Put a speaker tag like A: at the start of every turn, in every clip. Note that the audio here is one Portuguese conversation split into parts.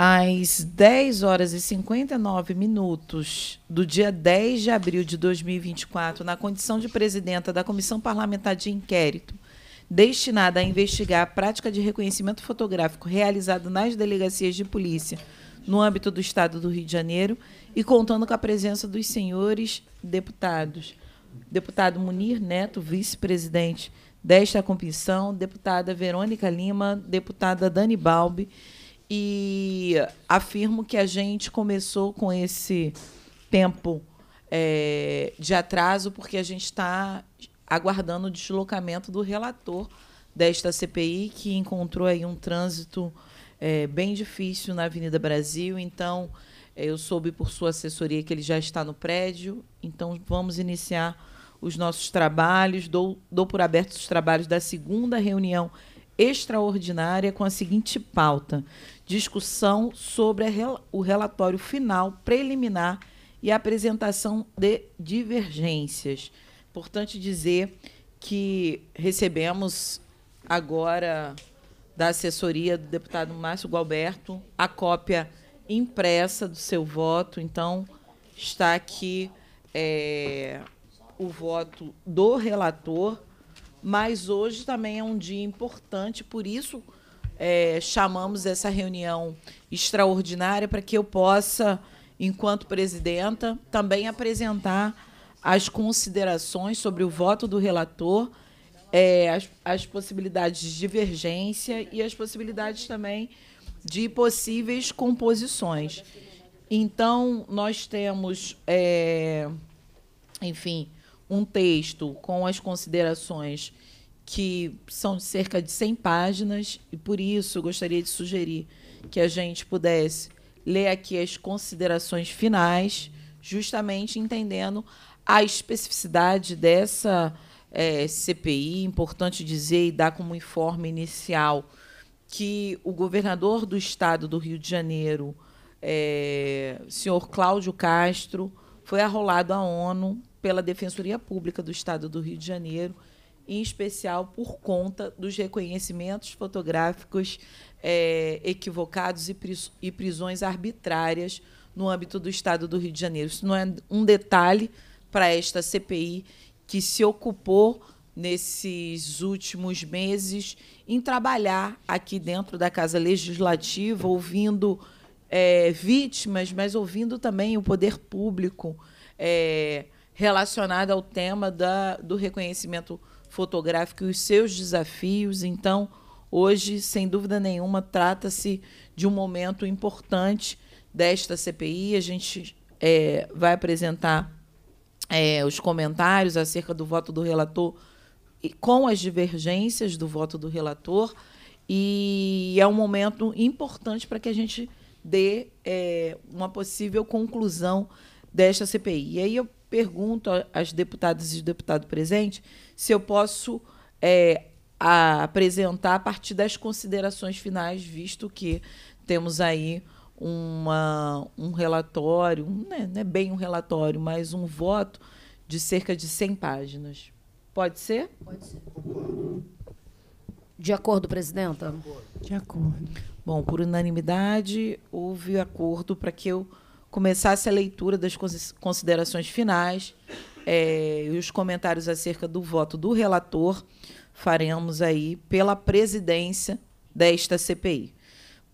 A: às 10 horas e 59 minutos do dia 10 de abril de 2024, na condição de presidenta da Comissão Parlamentar de Inquérito, destinada a investigar a prática de reconhecimento fotográfico realizado nas delegacias de polícia no âmbito do Estado do Rio de Janeiro e contando com a presença dos senhores deputados. Deputado Munir Neto, vice-presidente desta comissão, deputada Verônica Lima, deputada Dani Balbi, e afirmo que a gente começou com esse tempo é, de atraso porque a gente está aguardando o deslocamento do relator desta CPI que encontrou aí um trânsito é, bem difícil na Avenida Brasil. Então é, eu soube por sua assessoria que ele já está no prédio. Então vamos iniciar os nossos trabalhos. Dou, dou por aberto os trabalhos da segunda reunião extraordinária com a seguinte pauta: discussão sobre o relatório final preliminar e apresentação de divergências. Importante dizer que recebemos agora da assessoria do deputado Márcio Galberto a cópia impressa do seu voto, então está aqui é, o voto do relator mas hoje também é um dia importante, por isso é, chamamos essa reunião extraordinária para que eu possa, enquanto presidenta, também apresentar as considerações sobre o voto do relator, é, as, as possibilidades de divergência e as possibilidades também de possíveis composições. Então, nós temos, é, enfim, um texto com as considerações que são de cerca de 100 páginas, e por isso gostaria de sugerir que a gente pudesse ler aqui as considerações finais, justamente entendendo a especificidade dessa é, CPI. Importante dizer e dar como informe inicial que o governador do estado do Rio de Janeiro, é, senhor Cláudio Castro, foi arrolado à ONU pela Defensoria Pública do Estado do Rio de Janeiro, em especial por conta dos reconhecimentos fotográficos é, equivocados e, pris e prisões arbitrárias no âmbito do Estado do Rio de Janeiro. Isso não é um detalhe para esta CPI que se ocupou nesses últimos meses em trabalhar aqui dentro da Casa Legislativa, ouvindo é, vítimas, mas ouvindo também o poder público. É, relacionada ao tema da, do reconhecimento fotográfico e os seus desafios. Então, hoje, sem dúvida nenhuma, trata-se de um momento importante desta CPI. A gente é, vai apresentar é, os comentários acerca do voto do relator e com as divergências do voto do relator. E é um momento importante para que a gente dê é, uma possível conclusão desta CPI. E aí eu pergunto às deputadas e deputado presente se eu posso é, a apresentar a partir das considerações finais, visto que temos aí uma, um relatório, né, não é bem um relatório, mas um voto de cerca de 100 páginas. Pode ser? Pode ser. De acordo, presidenta? De acordo. Bom, por unanimidade, houve acordo para que eu começasse a leitura das considerações finais é, e os comentários acerca do voto do relator, faremos aí pela presidência desta CPI.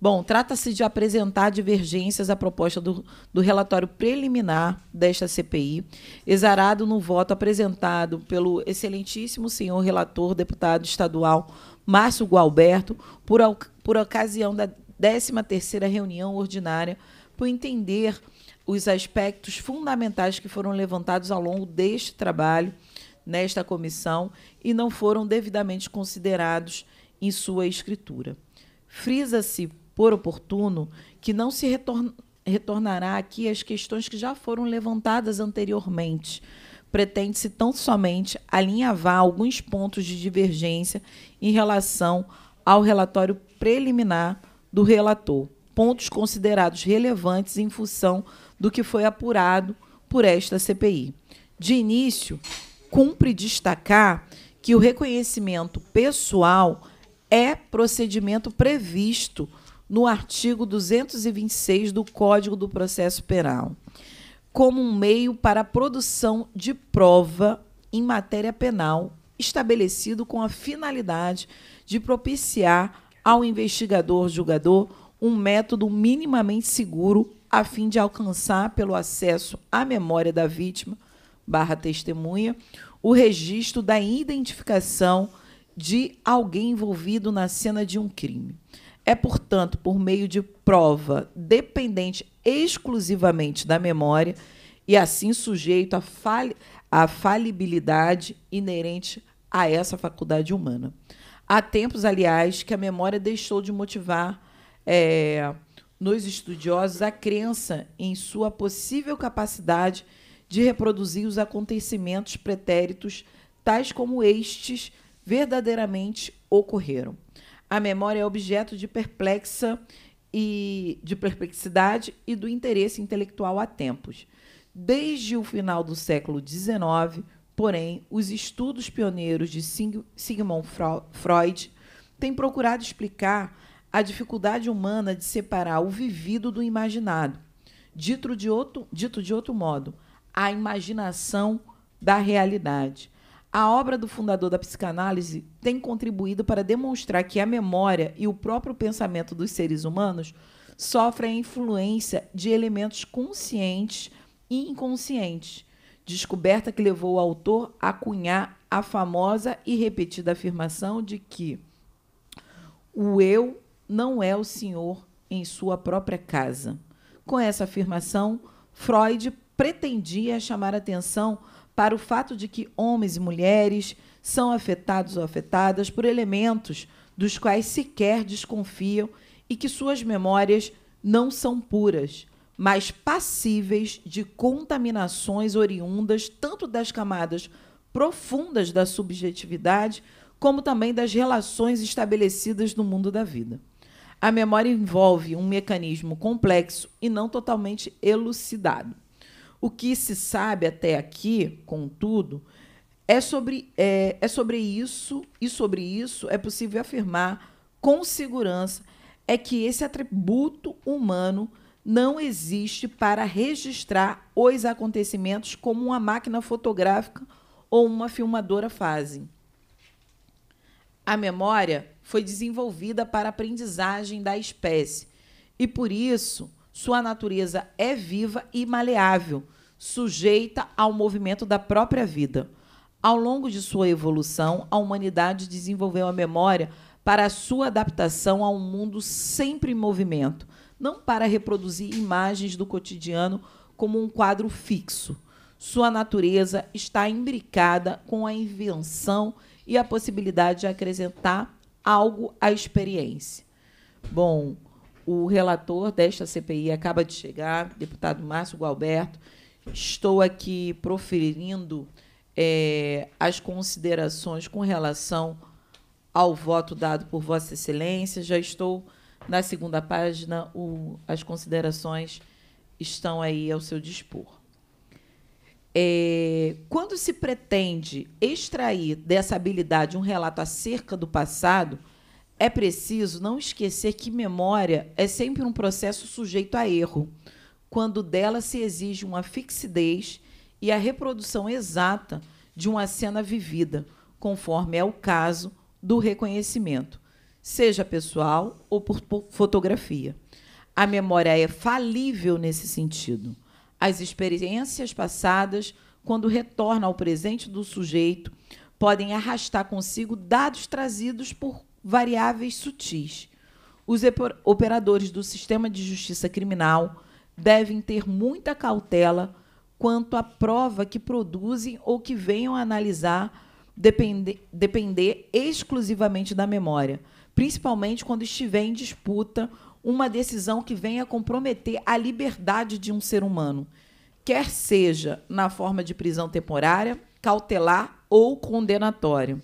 A: Bom, trata-se de apresentar divergências à proposta do, do relatório preliminar desta CPI, exarado no voto apresentado pelo excelentíssimo senhor relator, deputado estadual Márcio Gualberto, por, por ocasião da 13ª reunião ordinária por entender os aspectos fundamentais que foram levantados ao longo deste trabalho, nesta comissão, e não foram devidamente considerados em sua escritura. Frisa-se, por oportuno, que não se retorna, retornará aqui às questões que já foram levantadas anteriormente. Pretende-se tão somente alinhavar alguns pontos de divergência em relação ao relatório preliminar do relator pontos considerados relevantes em função do que foi apurado por esta CPI. De início, cumpre destacar que o reconhecimento pessoal é procedimento previsto no artigo 226 do Código do Processo Penal, como um meio para a produção de prova em matéria penal, estabelecido com a finalidade de propiciar ao investigador julgador um método minimamente seguro a fim de alcançar, pelo acesso à memória da vítima barra testemunha, o registro da identificação de alguém envolvido na cena de um crime. É, portanto, por meio de prova dependente exclusivamente da memória e assim sujeito à, à falibilidade inerente a essa faculdade humana. Há tempos, aliás, que a memória deixou de motivar é, nos estudiosos a crença em sua possível capacidade de reproduzir os acontecimentos pretéritos, tais como estes verdadeiramente ocorreram. A memória é objeto de perplexa e de perplexidade e do interesse intelectual há tempos. Desde o final do século XIX, porém, os estudos pioneiros de Sigmund Freud têm procurado explicar a dificuldade humana de separar o vivido do imaginado. Dito de outro, dito de outro modo, a imaginação da realidade. A obra do fundador da psicanálise tem contribuído para demonstrar que a memória e o próprio pensamento dos seres humanos sofrem a influência de elementos conscientes e inconscientes. Descoberta que levou o autor a cunhar a famosa e repetida afirmação de que o eu não é o senhor em sua própria casa. Com essa afirmação, Freud pretendia chamar atenção para o fato de que homens e mulheres são afetados ou afetadas por elementos dos quais sequer desconfiam e que suas memórias não são puras, mas passíveis de contaminações oriundas tanto das camadas profundas da subjetividade como também das relações estabelecidas no mundo da vida a memória envolve um mecanismo complexo e não totalmente elucidado. O que se sabe até aqui, contudo, é sobre, é, é sobre isso, e sobre isso é possível afirmar com segurança é que esse atributo humano não existe para registrar os acontecimentos como uma máquina fotográfica ou uma filmadora fazem. A memória foi desenvolvida para a aprendizagem da espécie e, por isso, sua natureza é viva e maleável, sujeita ao movimento da própria vida. Ao longo de sua evolução, a humanidade desenvolveu a memória para a sua adaptação a um mundo sempre em movimento, não para reproduzir imagens do cotidiano como um quadro fixo. Sua natureza está imbricada com a invenção e a possibilidade de acrescentar algo à experiência. Bom, o relator desta CPI acaba de chegar, deputado Márcio Gualberto. Estou aqui proferindo é, as considerações com relação ao voto dado por Vossa Excelência. Já estou na segunda página, o, as considerações estão aí ao seu dispor. É, quando se pretende extrair dessa habilidade um relato acerca do passado, é preciso não esquecer que memória é sempre um processo sujeito a erro, quando dela se exige uma fixidez e a reprodução exata de uma cena vivida, conforme é o caso do reconhecimento, seja pessoal ou por fotografia. A memória é falível nesse sentido as experiências passadas, quando retorna ao presente do sujeito, podem arrastar consigo dados trazidos por variáveis sutis. Os operadores do sistema de justiça criminal devem ter muita cautela quanto à prova que produzem ou que venham a analisar depender, depender exclusivamente da memória, principalmente quando estiver em disputa uma decisão que venha comprometer a liberdade de um ser humano, quer seja na forma de prisão temporária, cautelar ou condenatória.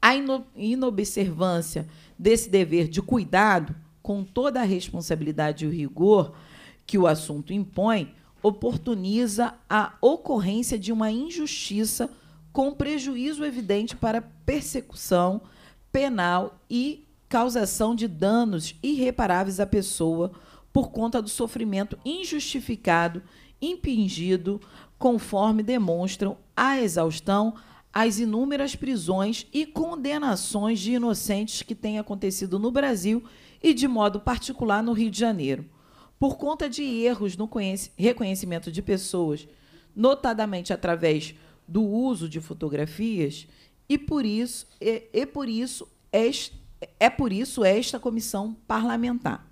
A: A inobservância desse dever de cuidado, com toda a responsabilidade e o rigor que o assunto impõe, oportuniza a ocorrência de uma injustiça com prejuízo evidente para persecução penal e causação de danos irreparáveis à pessoa por conta do sofrimento injustificado impingido, conforme demonstram a exaustão, as inúmeras prisões e condenações de inocentes que têm acontecido no Brasil e, de modo particular, no Rio de Janeiro, por conta de erros no reconhecimento de pessoas, notadamente através do uso de fotografias, e por isso, e, e por isso é é por isso esta comissão parlamentar.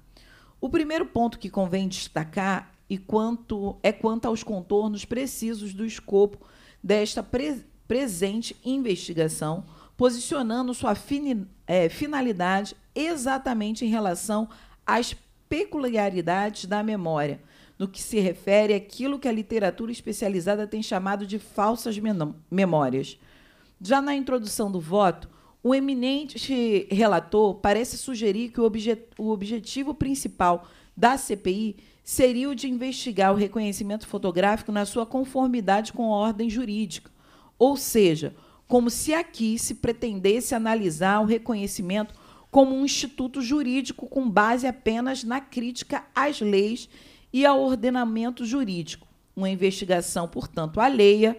A: O primeiro ponto que convém destacar e quanto, é quanto aos contornos precisos do escopo desta pre, presente investigação, posicionando sua fini, é, finalidade exatamente em relação às peculiaridades da memória, no que se refere àquilo que a literatura especializada tem chamado de falsas memórias. Já na introdução do voto, o eminente relator parece sugerir que o, obje o objetivo principal da CPI seria o de investigar o reconhecimento fotográfico na sua conformidade com a ordem jurídica, ou seja, como se aqui se pretendesse analisar o reconhecimento como um instituto jurídico com base apenas na crítica às leis e ao ordenamento jurídico. Uma investigação, portanto, alheia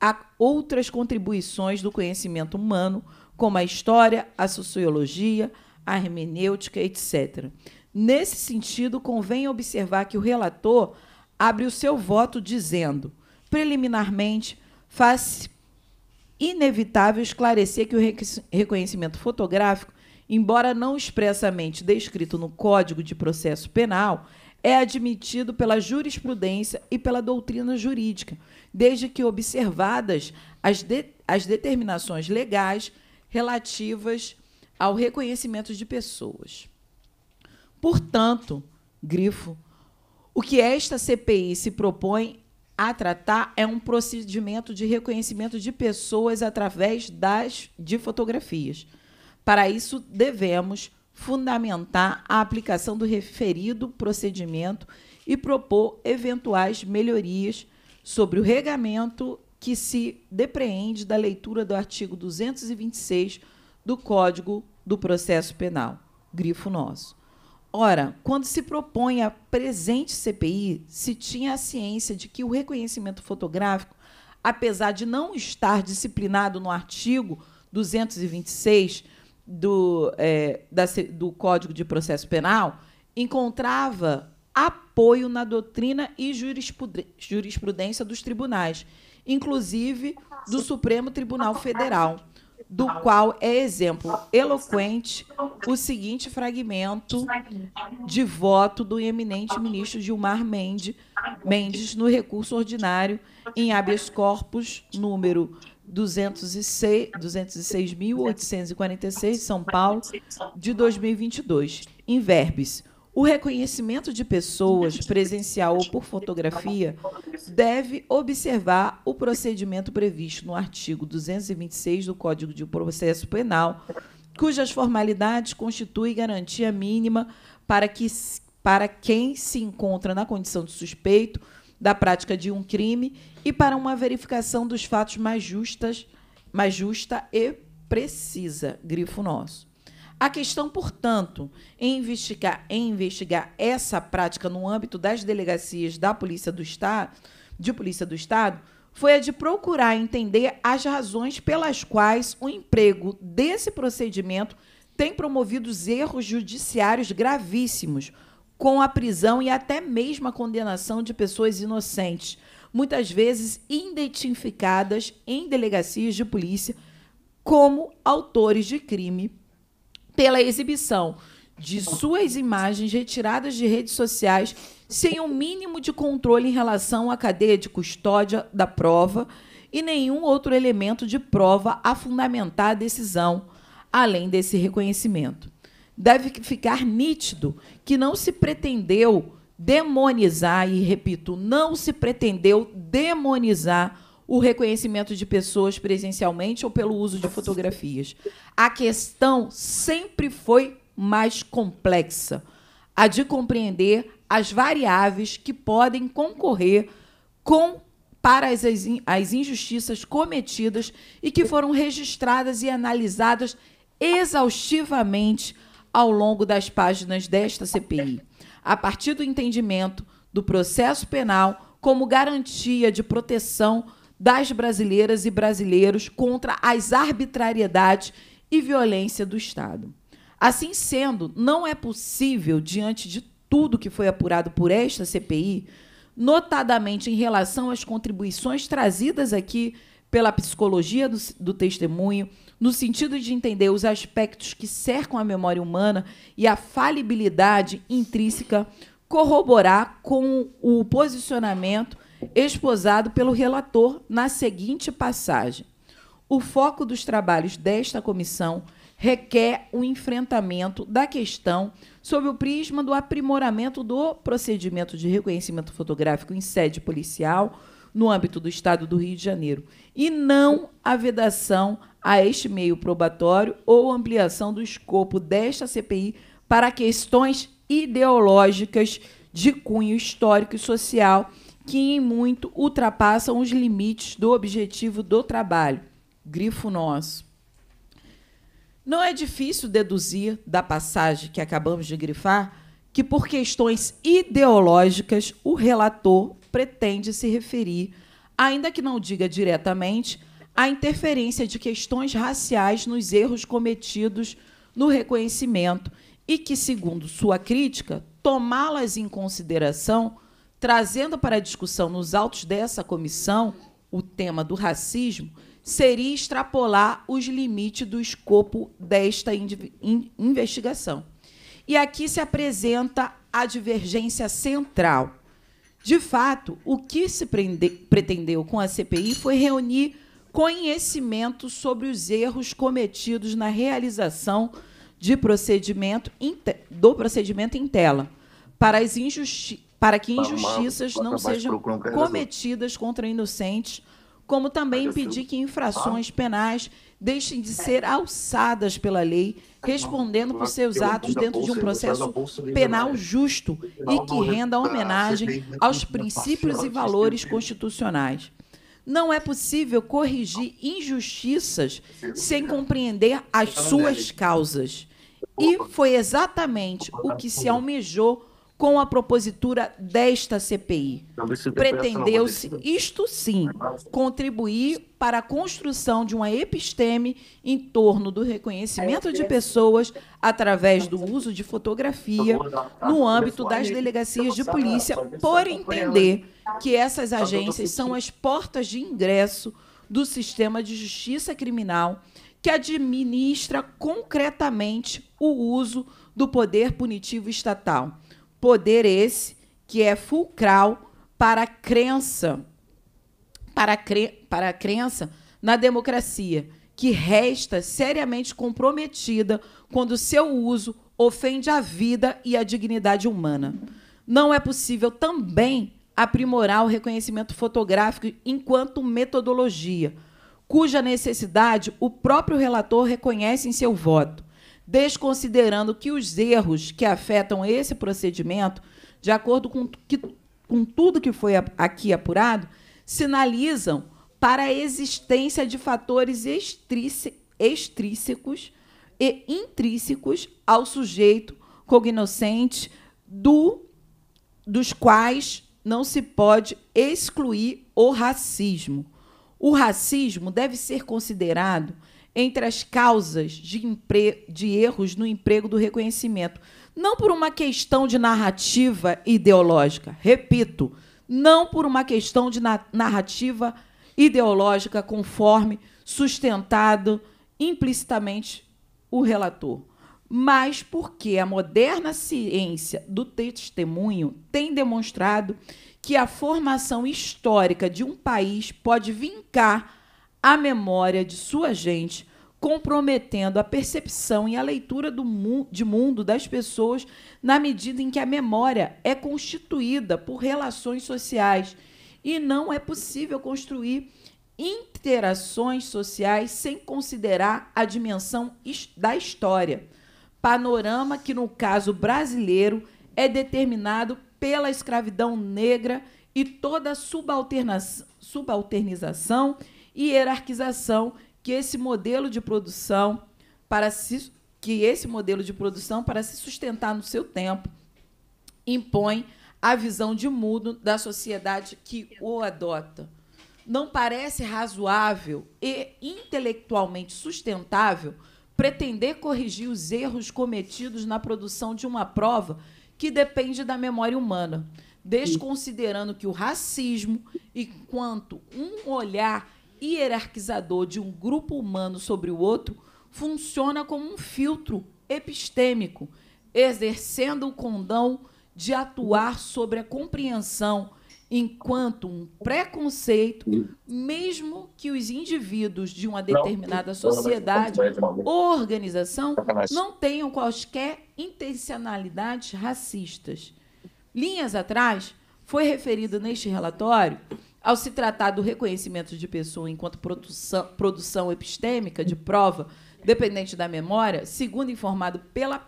A: a outras contribuições do conhecimento humano como a história, a sociologia, a hermenêutica, etc. Nesse sentido, convém observar que o relator abre o seu voto dizendo, preliminarmente, faz inevitável esclarecer que o reconhecimento fotográfico, embora não expressamente descrito no Código de Processo Penal, é admitido pela jurisprudência e pela doutrina jurídica, desde que observadas as, de, as determinações legais relativas ao reconhecimento de pessoas. Portanto, grifo, o que esta CPI se propõe a tratar é um procedimento de reconhecimento de pessoas através das de fotografias. Para isso, devemos fundamentar a aplicação do referido procedimento e propor eventuais melhorias sobre o regamento que se depreende da leitura do artigo 226 do Código do Processo Penal, grifo nosso. Ora, quando se propõe a presente CPI, se tinha a ciência de que o reconhecimento fotográfico, apesar de não estar disciplinado no artigo 226 do, é, da, do Código de Processo Penal, encontrava apoio na doutrina e jurisprudência dos tribunais, inclusive do Supremo Tribunal Federal, do qual é exemplo eloquente o seguinte fragmento de voto do eminente ministro Gilmar Mendes, Mendes no recurso ordinário em habeas corpus número 206.846, 206, São Paulo, de 2022, em verbes o reconhecimento de pessoas, presencial ou por fotografia, deve observar o procedimento previsto no artigo 226 do Código de Processo Penal, cujas formalidades constituem garantia mínima para, que, para quem se encontra na condição de suspeito da prática de um crime e para uma verificação dos fatos mais, justas, mais justa e precisa. Grifo nosso. A questão, portanto, em investigar, em investigar essa prática no âmbito das delegacias da Polícia do Estado, de Polícia do Estado, foi a de procurar entender as razões pelas quais o emprego desse procedimento tem promovido erros judiciários gravíssimos, com a prisão e até mesmo a condenação de pessoas inocentes, muitas vezes identificadas em delegacias de polícia como autores de crime pela exibição de suas imagens retiradas de redes sociais sem o um mínimo de controle em relação à cadeia de custódia da prova e nenhum outro elemento de prova a fundamentar a decisão, além desse reconhecimento. Deve ficar nítido que não se pretendeu demonizar, e repito, não se pretendeu demonizar o reconhecimento de pessoas presencialmente ou pelo uso de fotografias. A questão sempre foi mais complexa, a de compreender as variáveis que podem concorrer com para as, as injustiças cometidas e que foram registradas e analisadas exaustivamente ao longo das páginas desta CPI, a partir do entendimento do processo penal como garantia de proteção das brasileiras e brasileiros contra as arbitrariedades e violência do Estado. Assim sendo, não é possível, diante de tudo que foi apurado por esta CPI, notadamente em relação às contribuições trazidas aqui pela psicologia do, do, testemunho, no sentido de entender os aspectos que cercam a memória humana e a falibilidade intrínseca, corroborar com o posicionamento exposado pelo relator na seguinte passagem: O foco dos trabalhos desta comissão requer o um enfrentamento da questão sob o prisma do aprimoramento do procedimento de reconhecimento fotográfico em sede policial no âmbito do Estado do Rio de Janeiro, e não a vedação a este meio probatório ou ampliação do escopo desta CPI para questões ideológicas de cunho histórico e social que em muito ultrapassam os limites do objetivo do trabalho. Grifo nosso. Não é difícil deduzir da passagem que acabamos de grifar que, por questões ideológicas, o relator pretende se referir, ainda que não diga diretamente, à interferência de questões raciais nos erros cometidos no reconhecimento e que, segundo sua crítica, tomá-las em consideração trazendo para a discussão nos autos dessa comissão o tema do racismo, seria extrapolar os limites do escopo desta in investigação. E aqui se apresenta a divergência central. De fato, o que se pretendeu com a CPI foi reunir conhecimento sobre os erros cometidos na realização de procedimento do procedimento em tela, para as, para que injustiças não sejam cometidas contra inocentes, como também impedir que infrações penais deixem de ser alçadas pela lei, respondendo por seus atos dentro de um processo penal justo e que renda homenagem aos princípios e valores constitucionais. Não é possível corrigir injustiças sem compreender as suas causas. E foi exatamente o que se almejou com a propositura desta CPI. Pretendeu-se, isto sim, contribuir para a construção de uma episteme em torno do reconhecimento de pessoas através do uso de fotografia no âmbito das delegacias de polícia, por entender que essas agências são as portas de ingresso do sistema de justiça criminal que administra concretamente o uso do poder punitivo estatal Poder esse que é fulcral para a crença, para a, cre para a crença na democracia, que resta seriamente comprometida quando seu uso ofende a vida e a dignidade humana. Não é possível também aprimorar o reconhecimento fotográfico enquanto metodologia, cuja necessidade o próprio relator reconhece em seu voto desconsiderando que os erros que afetam esse procedimento, de acordo com, que, com tudo que foi aqui apurado, sinalizam para a existência de fatores extrínsecos e intrínsecos ao sujeito cognoscente, do, dos quais não se pode excluir o racismo. O racismo deve ser considerado entre as causas de, de erros no emprego do reconhecimento. Não por uma questão de narrativa ideológica, repito, não por uma questão de na narrativa ideológica conforme sustentado implicitamente o relator, mas porque a moderna ciência do testemunho tem demonstrado que a formação histórica de um país pode vincar a memória de sua gente, comprometendo a percepção e a leitura do mu de mundo das pessoas na medida em que a memória é constituída por relações sociais e não é possível construir interações sociais sem considerar a dimensão da história. Panorama que, no caso brasileiro, é determinado pela escravidão negra e toda subalternização e hierarquização que esse modelo de produção para se que esse modelo de produção para se sustentar no seu tempo impõe a visão de mundo da sociedade que o adota. Não parece razoável e intelectualmente sustentável pretender corrigir os erros cometidos na produção de uma prova que depende da memória humana, desconsiderando que o racismo, enquanto um olhar hierarquizador de um grupo humano sobre o outro funciona como um filtro epistêmico, exercendo o condão de atuar sobre a compreensão enquanto um preconceito, mesmo que os indivíduos de uma determinada sociedade ou organização não tenham quaisquer intencionalidades racistas. Linhas atrás, foi referido neste relatório ao se tratar do reconhecimento de pessoa enquanto produção, produção epistêmica de prova dependente da memória, segundo informado pela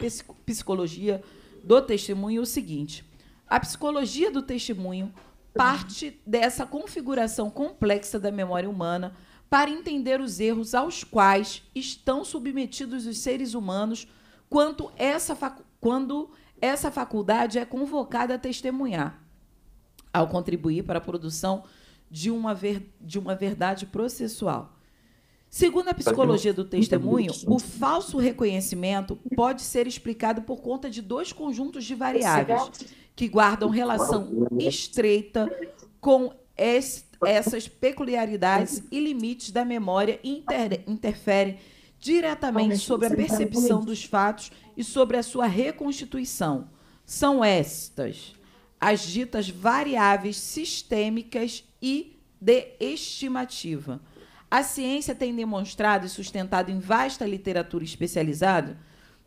A: psicologia do testemunho, é o seguinte: a psicologia do testemunho parte dessa configuração complexa da memória humana para entender os erros aos quais estão submetidos os seres humanos quanto essa quando essa faculdade é convocada a testemunhar, ao contribuir para a produção de uma, ver, de uma verdade processual. Segundo a psicologia do testemunho, o falso reconhecimento pode ser explicado por conta de dois conjuntos de variáveis que guardam é relação estreita com essas peculiaridades e limites da memória e inter, interferem diretamente sobre a percepção dos fatos e sobre a sua reconstituição. São estas as ditas variáveis sistêmicas e de estimativa. A ciência tem demonstrado e sustentado em vasta literatura especializada,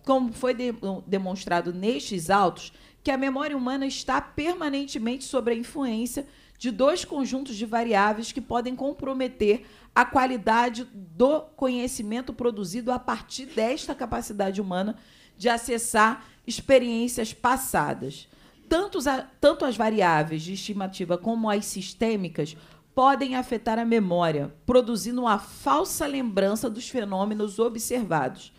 A: como foi de demonstrado nestes autos, que a memória humana está permanentemente sob a influência de dois conjuntos de variáveis que podem comprometer a qualidade do conhecimento produzido a partir desta capacidade humana de acessar experiências passadas tantos a, tanto as variáveis de estimativa como as sistêmicas podem afetar a memória, produzindo uma falsa lembrança dos fenômenos observados.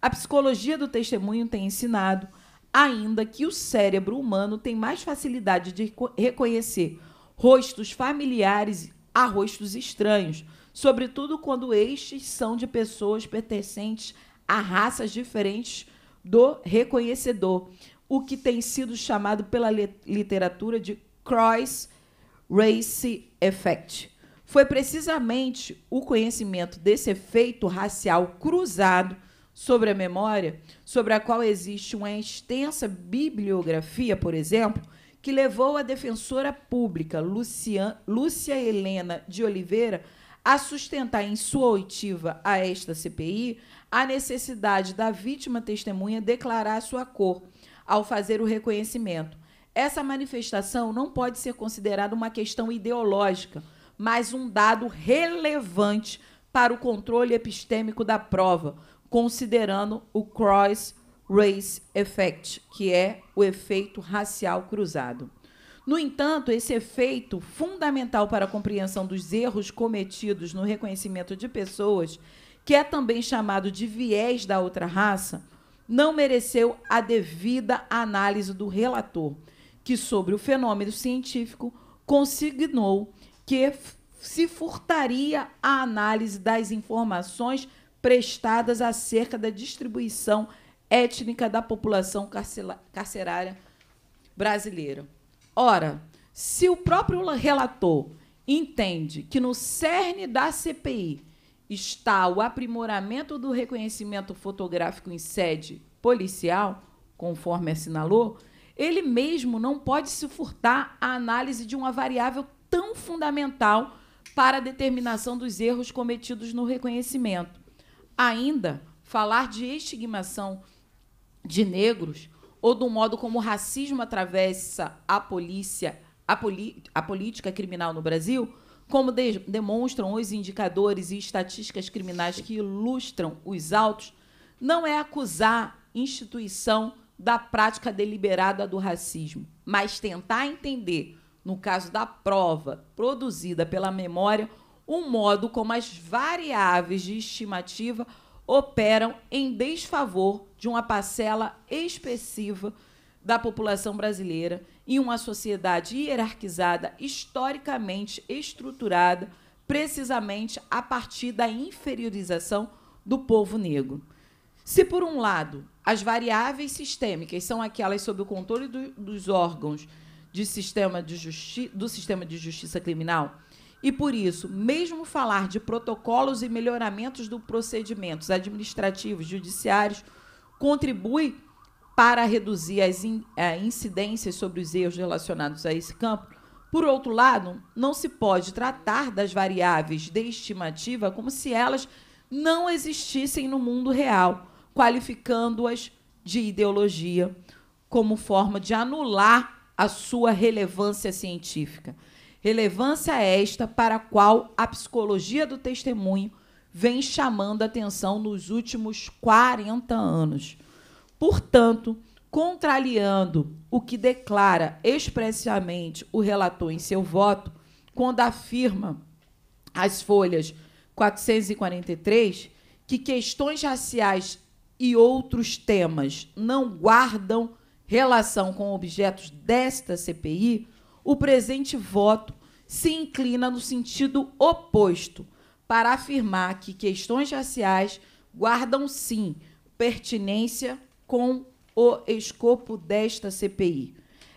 A: A psicologia do testemunho tem ensinado ainda que o cérebro humano tem mais facilidade de reconhecer rostos familiares a rostos estranhos, sobretudo quando estes são de pessoas pertencentes a raças diferentes do reconhecedor, o que tem sido chamado pela literatura de cross-race effect. Foi precisamente o conhecimento desse efeito racial cruzado sobre a memória, sobre a qual existe uma extensa bibliografia, por exemplo, que levou a defensora pública Lucian, Lúcia Helena de Oliveira a sustentar em sua oitiva a esta CPI a necessidade da vítima testemunha declarar sua cor ao fazer o reconhecimento. Essa manifestação não pode ser considerada uma questão ideológica, mas um dado relevante para o controle epistêmico da prova, considerando o cross race effect, que é o efeito racial cruzado. No entanto, esse efeito fundamental para a compreensão dos erros cometidos no reconhecimento de pessoas, que é também chamado de viés da outra raça, não mereceu a devida análise do relator, que sobre o fenômeno científico consignou que se furtaria a análise das informações prestadas acerca da distribuição étnica da população carcerária brasileira. Ora, se o próprio relator entende que no cerne da CPI está o aprimoramento do reconhecimento fotográfico em sede policial, conforme assinalou, ele mesmo não pode se furtar à análise de uma variável tão fundamental para a determinação dos erros cometidos no reconhecimento. Ainda, falar de estigmação de negros ou do modo como o racismo atravessa a polícia, a, a política criminal no Brasil, como de demonstram os indicadores e estatísticas criminais que ilustram os autos, não é acusar instituição da prática deliberada do racismo, mas tentar entender, no caso da prova produzida pela memória, um modo como as variáveis de estimativa operam em desfavor de uma parcela expressiva da população brasileira em uma sociedade hierarquizada, historicamente estruturada, precisamente a partir da inferiorização do povo negro. Se, por um lado, as variáveis sistêmicas são aquelas sob o controle do, dos órgãos de sistema de do sistema de justiça criminal, e por isso, mesmo falar de protocolos e melhoramentos dos procedimentos administrativos, judiciários, contribui para reduzir as in, eh, incidências sobre os erros relacionados a esse campo, por outro lado, não se pode tratar das variáveis de estimativa como se elas não existissem no mundo real, qualificando-as de ideologia como forma de anular a sua relevância científica. Relevância é esta para a qual a psicologia do testemunho vem chamando atenção nos últimos 40 anos. Portanto, contrariando o que declara expressamente o relator em seu voto, quando afirma as folhas 443 que questões raciais e outros temas não guardam relação com objetos desta CPI, o presente voto se inclina no sentido oposto, para afirmar que questões raciais guardam sim pertinência com o escopo desta CPI.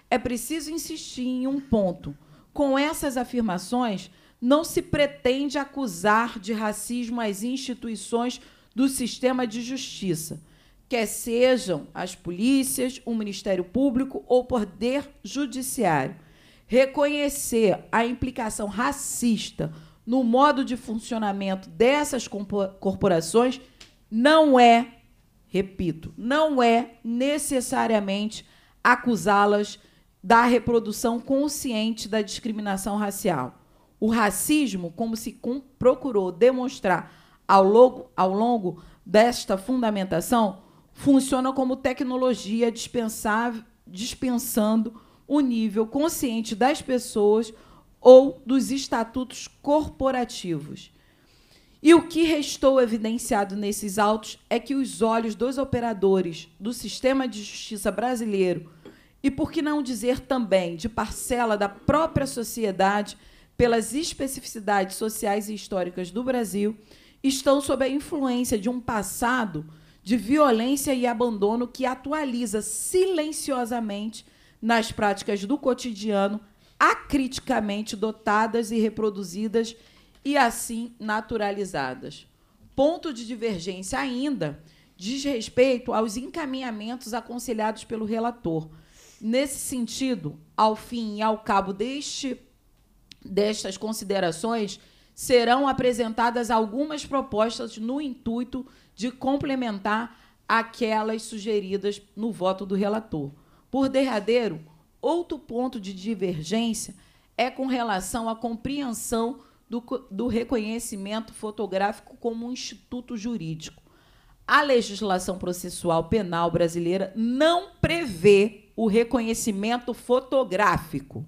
A: É preciso insistir em um ponto. Com essas afirmações, não se pretende acusar de racismo as instituições do sistema de justiça, quer sejam as polícias, o Ministério Público ou o Poder Judiciário. Reconhecer a implicação racista no modo de funcionamento dessas corporações não é repito, não é necessariamente acusá-las da reprodução consciente da discriminação racial. O racismo, como se procurou demonstrar ao longo, ao longo desta fundamentação, funciona como tecnologia dispensando o nível consciente das pessoas ou dos estatutos corporativos. E o que restou evidenciado nesses autos é que os olhos dos operadores do sistema de justiça brasileiro e, por que não dizer também, de parcela da própria sociedade, pelas especificidades sociais e históricas do Brasil, estão sob a influência de um passado de violência e abandono que atualiza silenciosamente nas práticas do cotidiano, acriticamente dotadas e reproduzidas e assim naturalizadas. Ponto de divergência ainda diz respeito aos encaminhamentos aconselhados pelo relator. Nesse sentido, ao fim e ao cabo deste, destas considerações, serão apresentadas algumas propostas no intuito de complementar aquelas sugeridas no voto do relator. Por derradeiro, outro ponto de divergência é com relação à compreensão do, do reconhecimento fotográfico como um instituto jurídico. A legislação processual penal brasileira não prevê o reconhecimento fotográfico,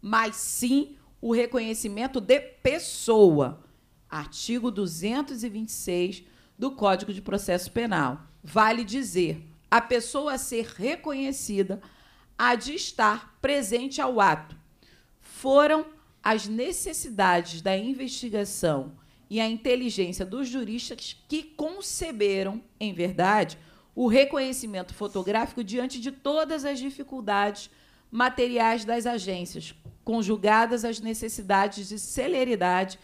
A: mas sim o reconhecimento de pessoa. Artigo 226 do Código de Processo Penal. Vale dizer, a pessoa a ser reconhecida há de estar presente ao ato. Foram as necessidades da investigação e a inteligência dos juristas que conceberam, em verdade, o reconhecimento fotográfico diante de todas as dificuldades materiais das agências, conjugadas às necessidades de celeridade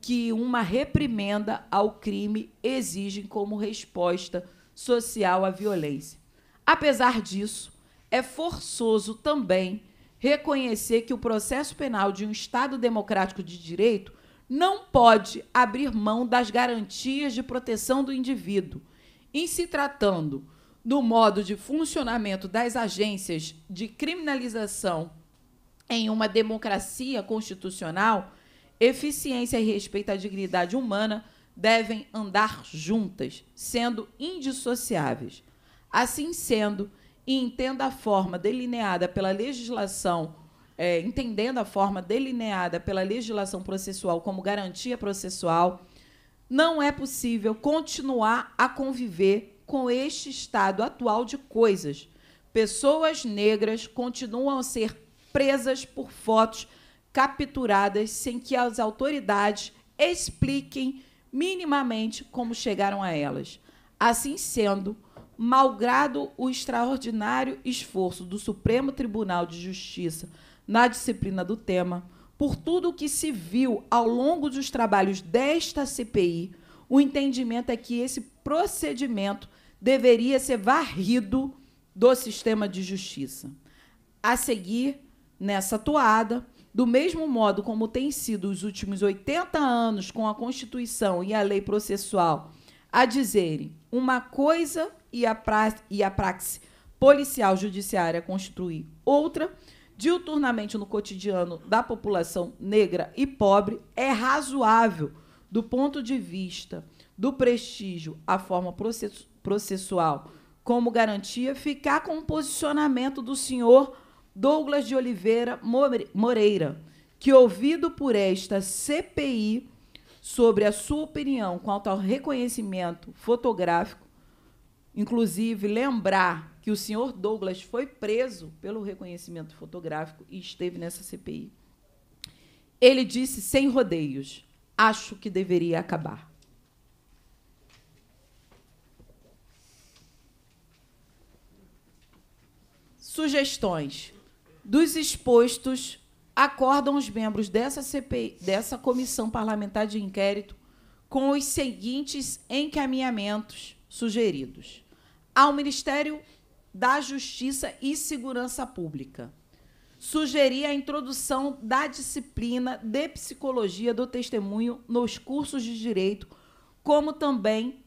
A: que uma reprimenda ao crime exige como resposta social à violência. Apesar disso, é forçoso também reconhecer que o processo penal de um Estado democrático de direito não pode abrir mão das garantias de proteção do indivíduo, em se tratando do modo de funcionamento das agências de criminalização em uma democracia constitucional, eficiência e respeito à dignidade humana devem andar juntas, sendo indissociáveis. Assim sendo, e entenda a forma delineada pela legislação, é, entendendo a forma delineada pela legislação processual como garantia processual, não é possível continuar a conviver com este estado atual de coisas. Pessoas negras continuam a ser presas por fotos capturadas sem que as autoridades expliquem minimamente como chegaram a elas. Assim sendo, malgrado o extraordinário esforço do Supremo Tribunal de Justiça na disciplina do tema, por tudo o que se viu ao longo dos trabalhos desta CPI, o entendimento é que esse procedimento deveria ser varrido do sistema de justiça. A seguir, nessa toada, do mesmo modo como tem sido os últimos 80 anos com a Constituição e a lei processual a dizerem uma coisa e a, pra, e a praxe policial judiciária constituir outra, diuturnamente no cotidiano da população negra e pobre, é razoável do ponto de vista do prestígio à forma processual como garantia ficar com o posicionamento do senhor Douglas de Oliveira Moreira, que, ouvido por esta CPI sobre a sua opinião quanto ao reconhecimento fotográfico inclusive lembrar que o senhor Douglas foi preso pelo reconhecimento fotográfico e esteve nessa CPI. Ele disse sem rodeios: acho que deveria acabar. Sugestões. Dos expostos, acordam os membros dessa, CPI, dessa comissão parlamentar de inquérito com os seguintes encaminhamentos sugeridos ao Ministério da Justiça e Segurança Pública sugerir a introdução da disciplina de psicologia do testemunho nos cursos de direito, como também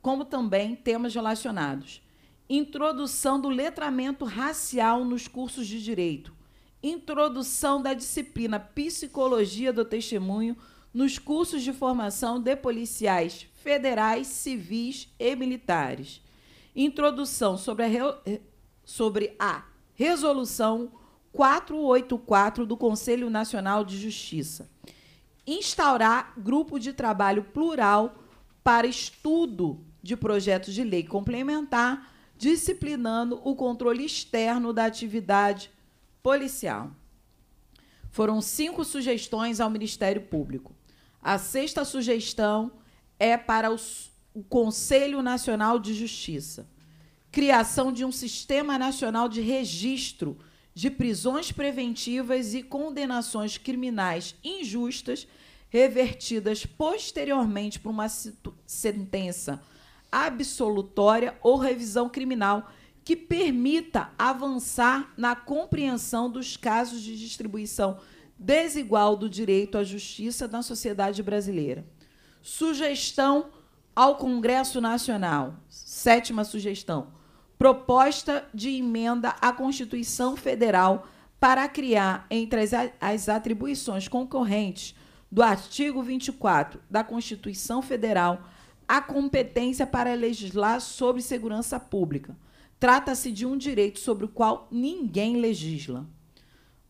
A: como também temas relacionados. Introdução do letramento racial nos cursos de direito. Introdução da disciplina Psicologia do Testemunho nos cursos de formação de policiais federais, civis e militares. Introdução sobre a, eh, sobre a Resolução 484 do Conselho Nacional de Justiça. Instaurar grupo de trabalho plural para estudo de projetos de lei complementar, disciplinando o controle externo da atividade policial. Foram cinco sugestões ao Ministério Público. A sexta sugestão é para os, o Conselho Nacional de Justiça. Criação de um sistema nacional de registro de prisões preventivas e condenações criminais injustas, revertidas posteriormente por uma sentença absolutória ou revisão criminal que permita avançar na compreensão dos casos de distribuição desigual do direito à justiça na sociedade brasileira. Sugestão ao Congresso Nacional. Sétima sugestão. Proposta de emenda à Constituição Federal para criar, entre as, as atribuições concorrentes do artigo 24 da Constituição Federal, a competência para legislar sobre segurança pública. Trata-se de um direito sobre o qual ninguém legisla.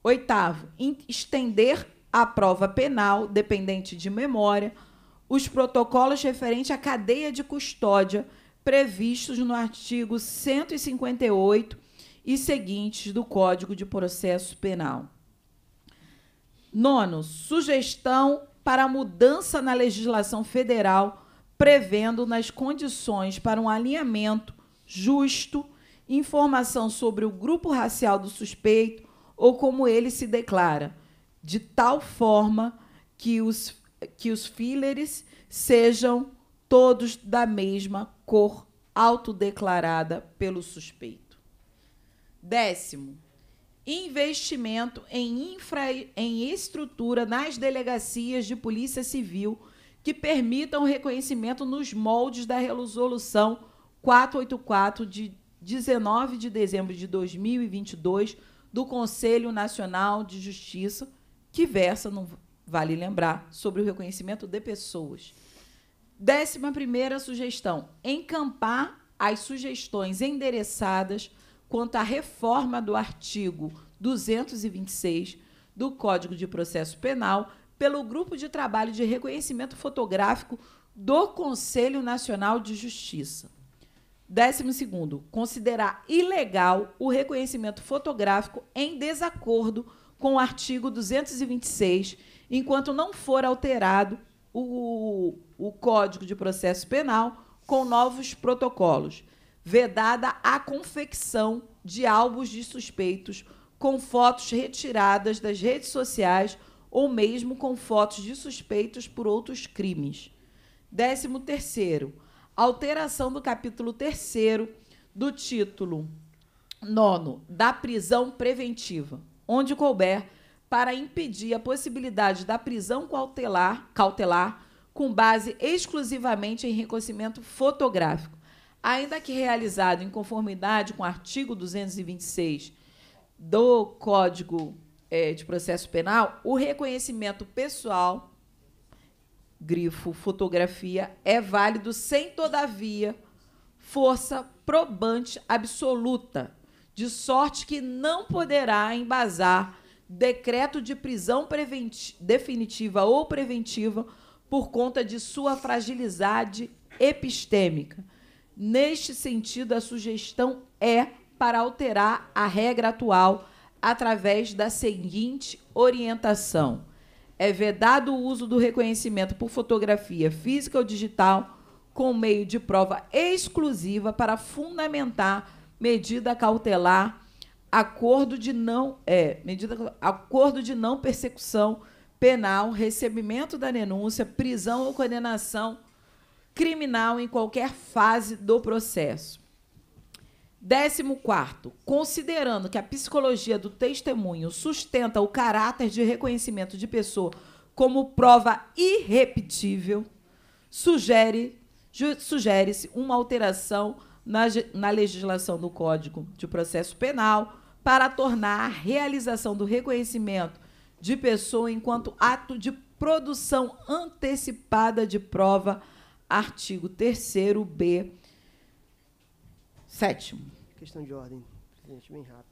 A: Oitavo, estender a prova penal dependente de memória os protocolos referentes à cadeia de custódia previstos no artigo 158 e seguintes do Código de Processo Penal. Nono, sugestão para mudança na legislação federal, prevendo nas condições para um alinhamento justo informação sobre o grupo racial do suspeito ou como ele se declara, de tal forma que os que os fillers sejam todos da mesma cor autodeclarada pelo suspeito. Décimo, investimento em, infra, em estrutura nas delegacias de polícia civil que permitam reconhecimento nos moldes da resolução 484 de 19 de dezembro de 2022 do Conselho Nacional de Justiça, que versa no vale lembrar, sobre o reconhecimento de pessoas. Décima primeira sugestão: encampar as sugestões endereçadas quanto à reforma do artigo 226 do Código de Processo Penal pelo Grupo de Trabalho de Reconhecimento Fotográfico do Conselho Nacional de Justiça. Décimo segundo, considerar ilegal o reconhecimento fotográfico em desacordo com com o artigo 226, enquanto não for alterado o, o Código de Processo Penal com novos protocolos. Vedada a confecção de álbuns de suspeitos com fotos retiradas das redes sociais ou mesmo com fotos de suspeitos por outros crimes. 13º, alteração do capítulo 3 do título 9 da prisão preventiva onde couber, para impedir a possibilidade da prisão cautelar, cautelar com base exclusivamente em reconhecimento fotográfico, ainda que realizado em conformidade com o artigo 226 do Código é, de Processo Penal, o reconhecimento pessoal, grifo fotografia, é válido sem, todavia, força probante absoluta de sorte que não poderá embasar decreto de prisão definitiva ou preventiva por conta de sua fragilidade epistêmica. Neste sentido, a sugestão é para alterar a regra atual através da seguinte orientação: é vedado o uso do reconhecimento por fotografia física ou digital com meio de prova exclusiva para fundamentar medida cautelar, acordo de não, é, medida, acordo de não persecução penal, recebimento da denúncia, prisão ou condenação criminal em qualquer fase do processo. 14. Considerando que a psicologia do testemunho sustenta o caráter de reconhecimento de pessoa como prova irrepetível, sugere-se sugere uma alteração na, na legislação do Código de Processo Penal para tornar a realização do reconhecimento de pessoa enquanto ato de produção antecipada de prova, artigo 3º-B, 7
B: Questão de ordem, presidente, bem rápido.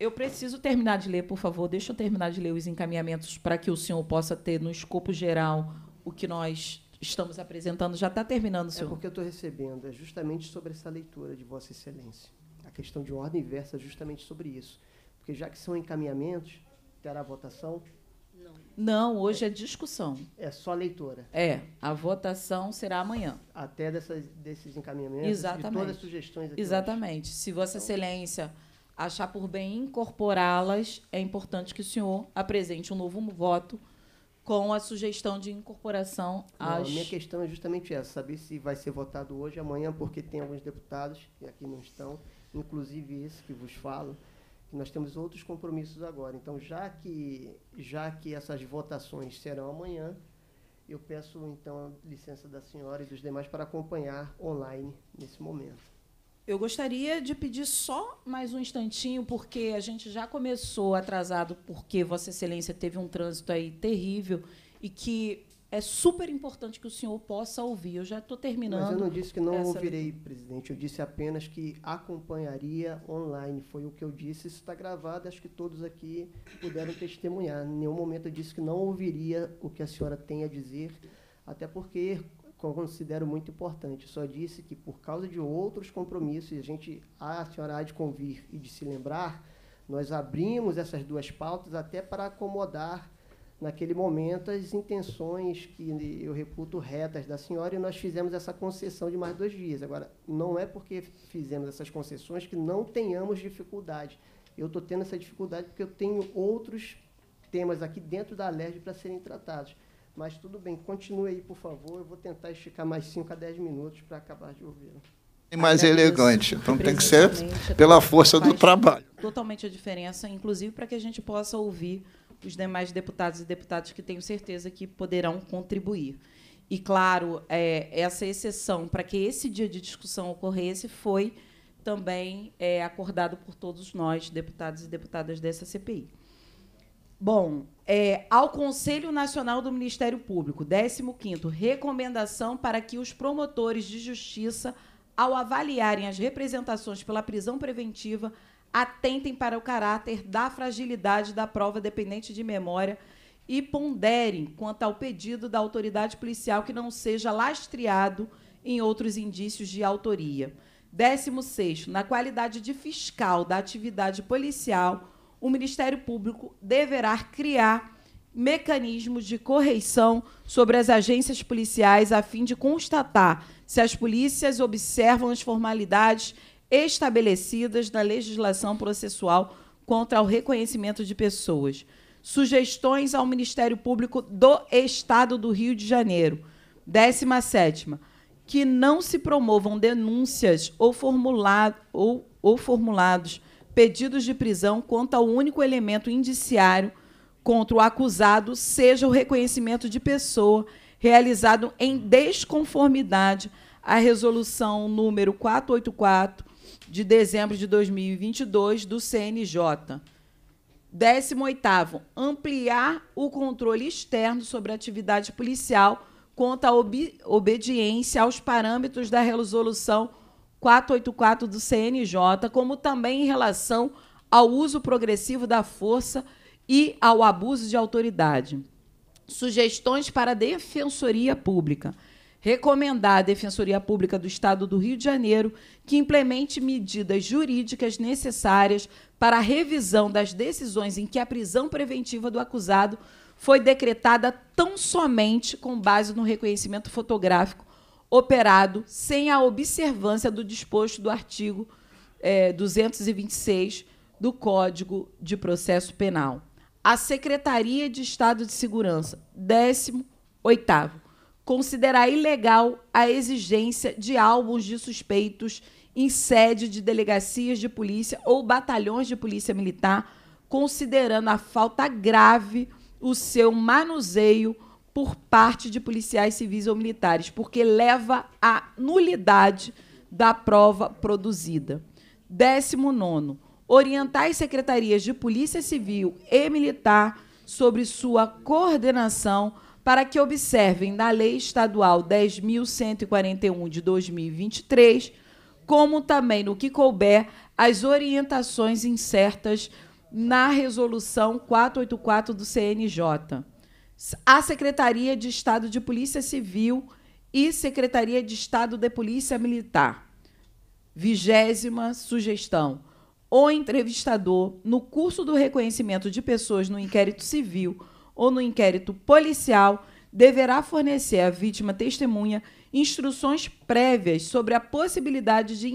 A: Eu preciso terminar de ler, por favor. Deixa eu terminar de ler os encaminhamentos para que o senhor possa ter no escopo geral o que nós estamos apresentando, já está terminando,
B: senhor. É porque eu estou recebendo, é justamente sobre essa leitura de Vossa Excelência. A questão de ordem versa é justamente sobre isso. Porque já que são encaminhamentos, terá votação? Não. Não, hoje é, é discussão. É só leitura. É, a
A: votação será amanhã.
B: Até desses encaminhamentos Exatamente. todas as sugestões aqui
A: Exatamente. Hoje. Se Vossa então, Excelência achar por bem incorporá-las, é importante que o senhor apresente um novo voto com a sugestão de incorporação às... Não, a minha
B: questão é justamente essa, saber se vai ser votado hoje, amanhã, porque tem alguns deputados que aqui não estão, inclusive esse que vos falo, que nós temos outros compromissos agora. Então, já que, já que essas votações serão amanhã, eu peço, então, a licença da senhora e dos demais para acompanhar online nesse momento. Eu
A: gostaria de pedir só mais um instantinho, porque a gente já começou atrasado, porque Vossa Excelência teve um trânsito aí terrível e que é super importante que o senhor possa ouvir. Eu já estou terminando. Mas eu não disse que não ouvirei,
B: presidente. Eu disse apenas que acompanharia online. Foi o que eu disse. Isso está gravado. Acho que todos aqui puderam testemunhar. Em nenhum momento eu disse que não ouviria o que a senhora tem a dizer, até porque considero muito importante. Só disse que por causa de outros compromissos, a gente, a senhora há de convir e de se lembrar, nós abrimos essas duas pautas até para acomodar naquele momento as intenções que eu reputo retas da senhora e nós fizemos essa concessão de mais dois dias. Agora, não é porque fizemos essas concessões que não tenhamos dificuldade. Eu estou tendo essa dificuldade porque eu tenho outros temas aqui dentro da alerj para serem tratados. Mas tudo bem, continue aí, por favor. Eu vou tentar esticar mais 5 a 10 minutos para acabar de ouvir. E mais Agradeço elegante. Então tem que ser
C: pela força do trabalho.
B: Totalmente a diferença, inclusive para que a gente possa
A: ouvir os demais deputados e deputadas que tenho certeza que poderão contribuir. E, claro, é, essa exceção para que esse dia de discussão ocorresse foi também é, acordado por todos nós, deputados e deputadas dessa CPI. Bom, é, ao Conselho Nacional do Ministério Público, 15º, recomendação para que os promotores de justiça, ao avaliarem as representações pela prisão preventiva, atentem para o caráter da fragilidade da prova dependente de memória e ponderem quanto ao pedido da autoridade policial que não seja lastreado em outros indícios de autoria. 16. Na qualidade de fiscal da atividade policial, o Ministério Público deverá criar mecanismos de correição sobre as agências policiais a fim de constatar se as polícias observam as formalidades estabelecidas na legislação processual contra o reconhecimento de pessoas. Sugestões ao Ministério Público do Estado do Rio de Janeiro. 17 que não se promovam denúncias ou, formulado, ou, ou formulados pedidos de prisão quanto ao único elemento indiciário contra o acusado seja o reconhecimento de pessoa realizado em desconformidade à resolução número 484 de dezembro de 2022 do CNJ. 18º, ampliar o controle externo sobre a atividade policial quanto à ob obediência aos parâmetros da resolução 484 do CNJ, como também em relação ao uso progressivo da força e ao abuso de autoridade. Sugestões para a Defensoria Pública. Recomendar à Defensoria Pública do Estado do Rio de Janeiro que implemente medidas jurídicas necessárias para a revisão das decisões em que a prisão preventiva do acusado foi decretada tão somente com base no reconhecimento fotográfico operado sem a observância do disposto do artigo é, 226 do Código de Processo Penal. A Secretaria de Estado de Segurança, 18 considerar ilegal a exigência de álbuns de suspeitos em sede de delegacias de polícia ou batalhões de polícia militar, considerando a falta grave o seu manuseio por parte de policiais civis ou militares, porque leva à nulidade da prova produzida. 19. Orientar as secretarias de Polícia Civil e Militar sobre sua coordenação para que observem na Lei Estadual 10.141 de 2023, como também no que couber, as orientações incertas na Resolução 484 do CNJ a Secretaria de Estado de Polícia Civil e Secretaria de Estado de Polícia Militar. Vigésima sugestão. O entrevistador, no curso do reconhecimento de pessoas no inquérito civil ou no inquérito policial, deverá fornecer à vítima testemunha instruções prévias sobre a possibilidade de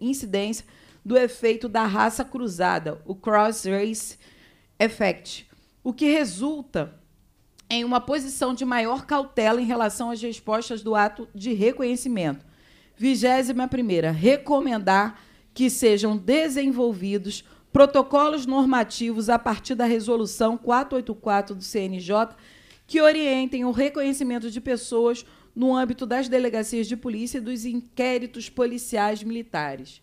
A: incidência do efeito da raça cruzada, o cross-race effect, o que resulta em uma posição de maior cautela em relação às respostas do ato de reconhecimento. 21. primeira, recomendar que sejam desenvolvidos protocolos normativos a partir da resolução 484 do CNJ que orientem o reconhecimento de pessoas no âmbito das delegacias de polícia e dos inquéritos policiais militares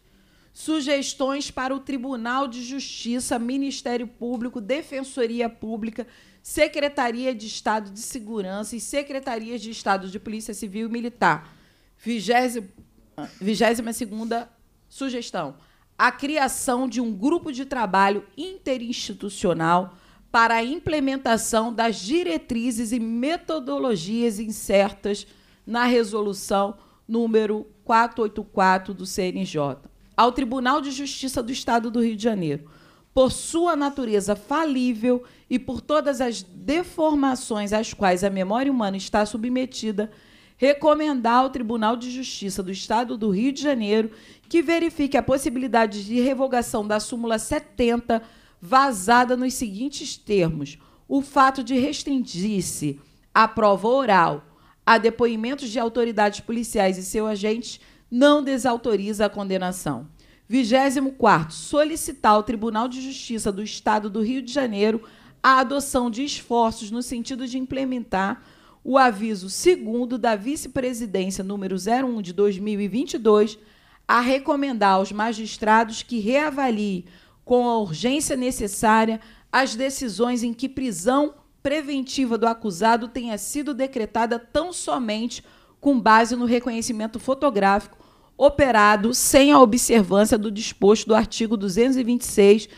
A: sugestões para o Tribunal de Justiça, Ministério Público, Defensoria Pública, Secretaria de Estado de Segurança e Secretarias de Estado de Polícia Civil e Militar. 22 segunda sugestão. A criação de um grupo de trabalho interinstitucional para a implementação das diretrizes e metodologias incertas na resolução número 484 do CNJ ao Tribunal de Justiça do Estado do Rio de Janeiro, por sua natureza falível e por todas as deformações às quais a memória humana está submetida, recomendar ao Tribunal de Justiça do Estado do Rio de Janeiro que verifique a possibilidade de revogação da súmula 70, vazada nos seguintes termos: o fato de restringir-se à prova oral, a depoimentos de autoridades policiais e seus agentes não desautoriza a condenação. 24. Solicitar ao Tribunal de Justiça do Estado do Rio de Janeiro a adoção de esforços no sentido de implementar o aviso segundo da vice-presidência número 01 de 2022 a recomendar aos magistrados que reavaliem com a urgência necessária as decisões em que prisão preventiva do acusado tenha sido decretada tão somente com base no reconhecimento fotográfico operado sem a observância do disposto do artigo 226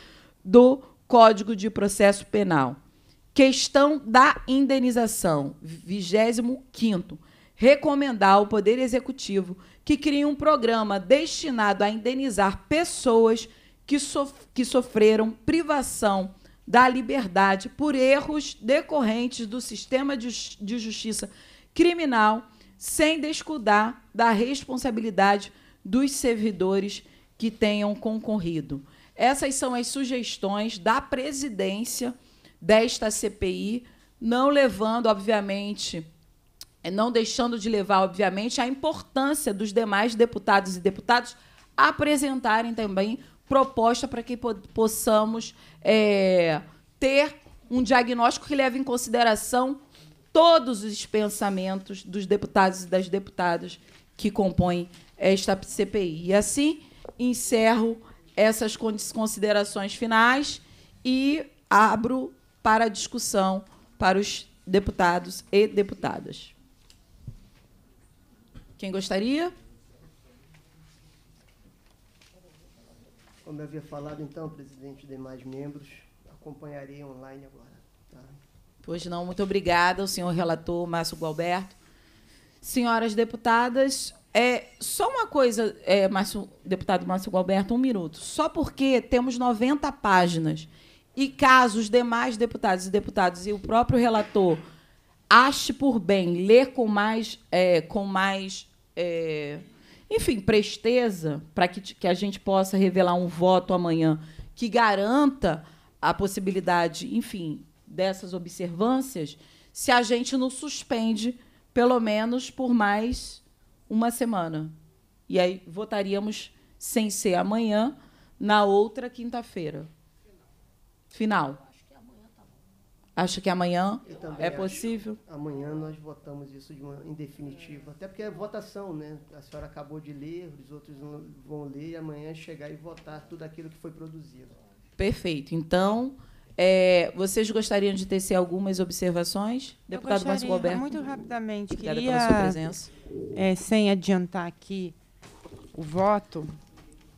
A: do Código de Processo Penal. Questão da indenização, 25 recomendar ao Poder Executivo que crie um programa destinado a indenizar pessoas que, sof que sofreram privação da liberdade por erros decorrentes do sistema de, de justiça criminal sem descuidar da responsabilidade dos servidores que tenham concorrido. Essas são as sugestões da presidência desta CPI, não levando, obviamente, eh, não deixando de levar, obviamente, a importância dos demais deputados e deputadas apresentarem também proposta para que possamos é, ter um diagnóstico que leve em consideração todos os pensamentos dos deputados e das deputadas que compõem esta CPI. E assim encerro essas considerações finais e abro para a discussão para os deputados e deputadas. Quem gostaria?
B: Como eu havia falado, então, presidente e demais membros, acompanharei online agora. Tá?
A: Pois não, muito obrigada ao senhor relator Márcio Gualberto. Senhoras deputadas, é, só uma coisa, é, Márcio, deputado Márcio Gualberto, um minuto. Só porque temos 90 páginas e caso os demais deputados e deputados e o próprio relator ache por bem ler com mais, é, com mais é, enfim, presteza, para que, que a gente possa revelar um voto amanhã que garanta a possibilidade, enfim, dessas observâncias se a gente não suspende, pelo menos por mais uma semana. E aí votaríamos sem ser amanhã, na outra quinta-feira. Final. Final.
B: Acho que amanhã tá é possível? Amanhã nós votamos isso de uma, em definitivo. Até porque é votação, né? A senhora acabou de ler, os outros vão ler e amanhã é chegar e votar tudo aquilo que foi produzido.
A: Perfeito. Então, é, vocês gostariam
C: de tecer algumas observações? Deputado Márcio Roberto. Muito rapidamente, Obrigada queria, pela sua presença. É, sem adiantar aqui o voto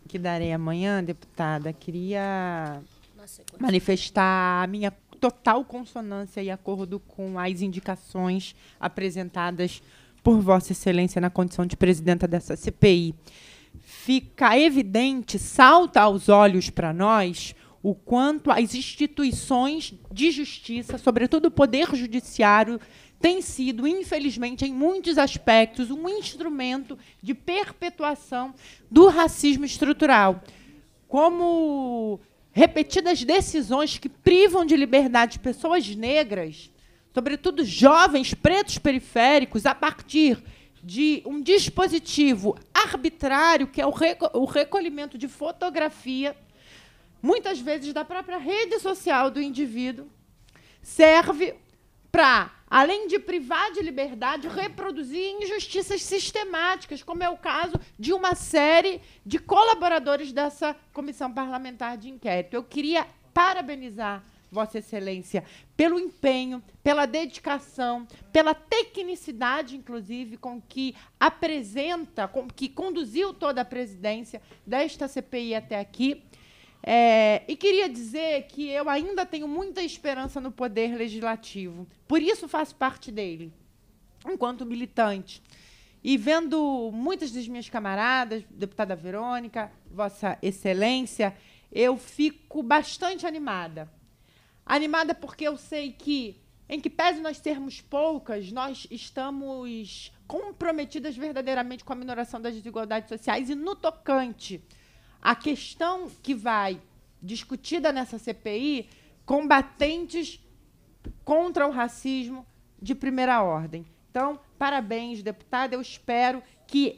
C: que darei amanhã, deputada, queria Nossa, manifestar a minha total consonância e acordo com as indicações apresentadas por Vossa Excelência na condição de presidenta dessa CPI. Fica evidente, salta aos olhos para nós, o quanto as instituições de justiça, sobretudo o Poder Judiciário, tem sido, infelizmente, em muitos aspectos, um instrumento de perpetuação do racismo estrutural. Como repetidas decisões que privam de liberdade pessoas negras, sobretudo jovens pretos periféricos, a partir de um dispositivo arbitrário, que é o, recolhimento de fotografia muitas vezes da própria rede social do indivíduo, serve para, além de privar de liberdade, reproduzir injustiças sistemáticas, como é o caso de uma série de colaboradores dessa comissão parlamentar de inquérito. Eu queria parabenizar Vossa Excelência, pelo empenho, pela dedicação, pela tecnicidade, inclusive, com que apresenta, com que conduziu toda a presidência desta CPI até aqui. É, e queria dizer que eu ainda tenho muita esperança no poder legislativo. Por isso faço parte dele, enquanto militante. E vendo muitas das minhas camaradas, deputada Verônica, Vossa Excelência, eu fico bastante animada. Animada porque eu sei que, em que pese nós sermos poucas, nós estamos comprometidas verdadeiramente com a minoração das desigualdades sociais e no tocante a questão que vai discutida nessa CPI, combatentes contra o racismo de primeira ordem. Então, parabéns, deputada. Eu espero que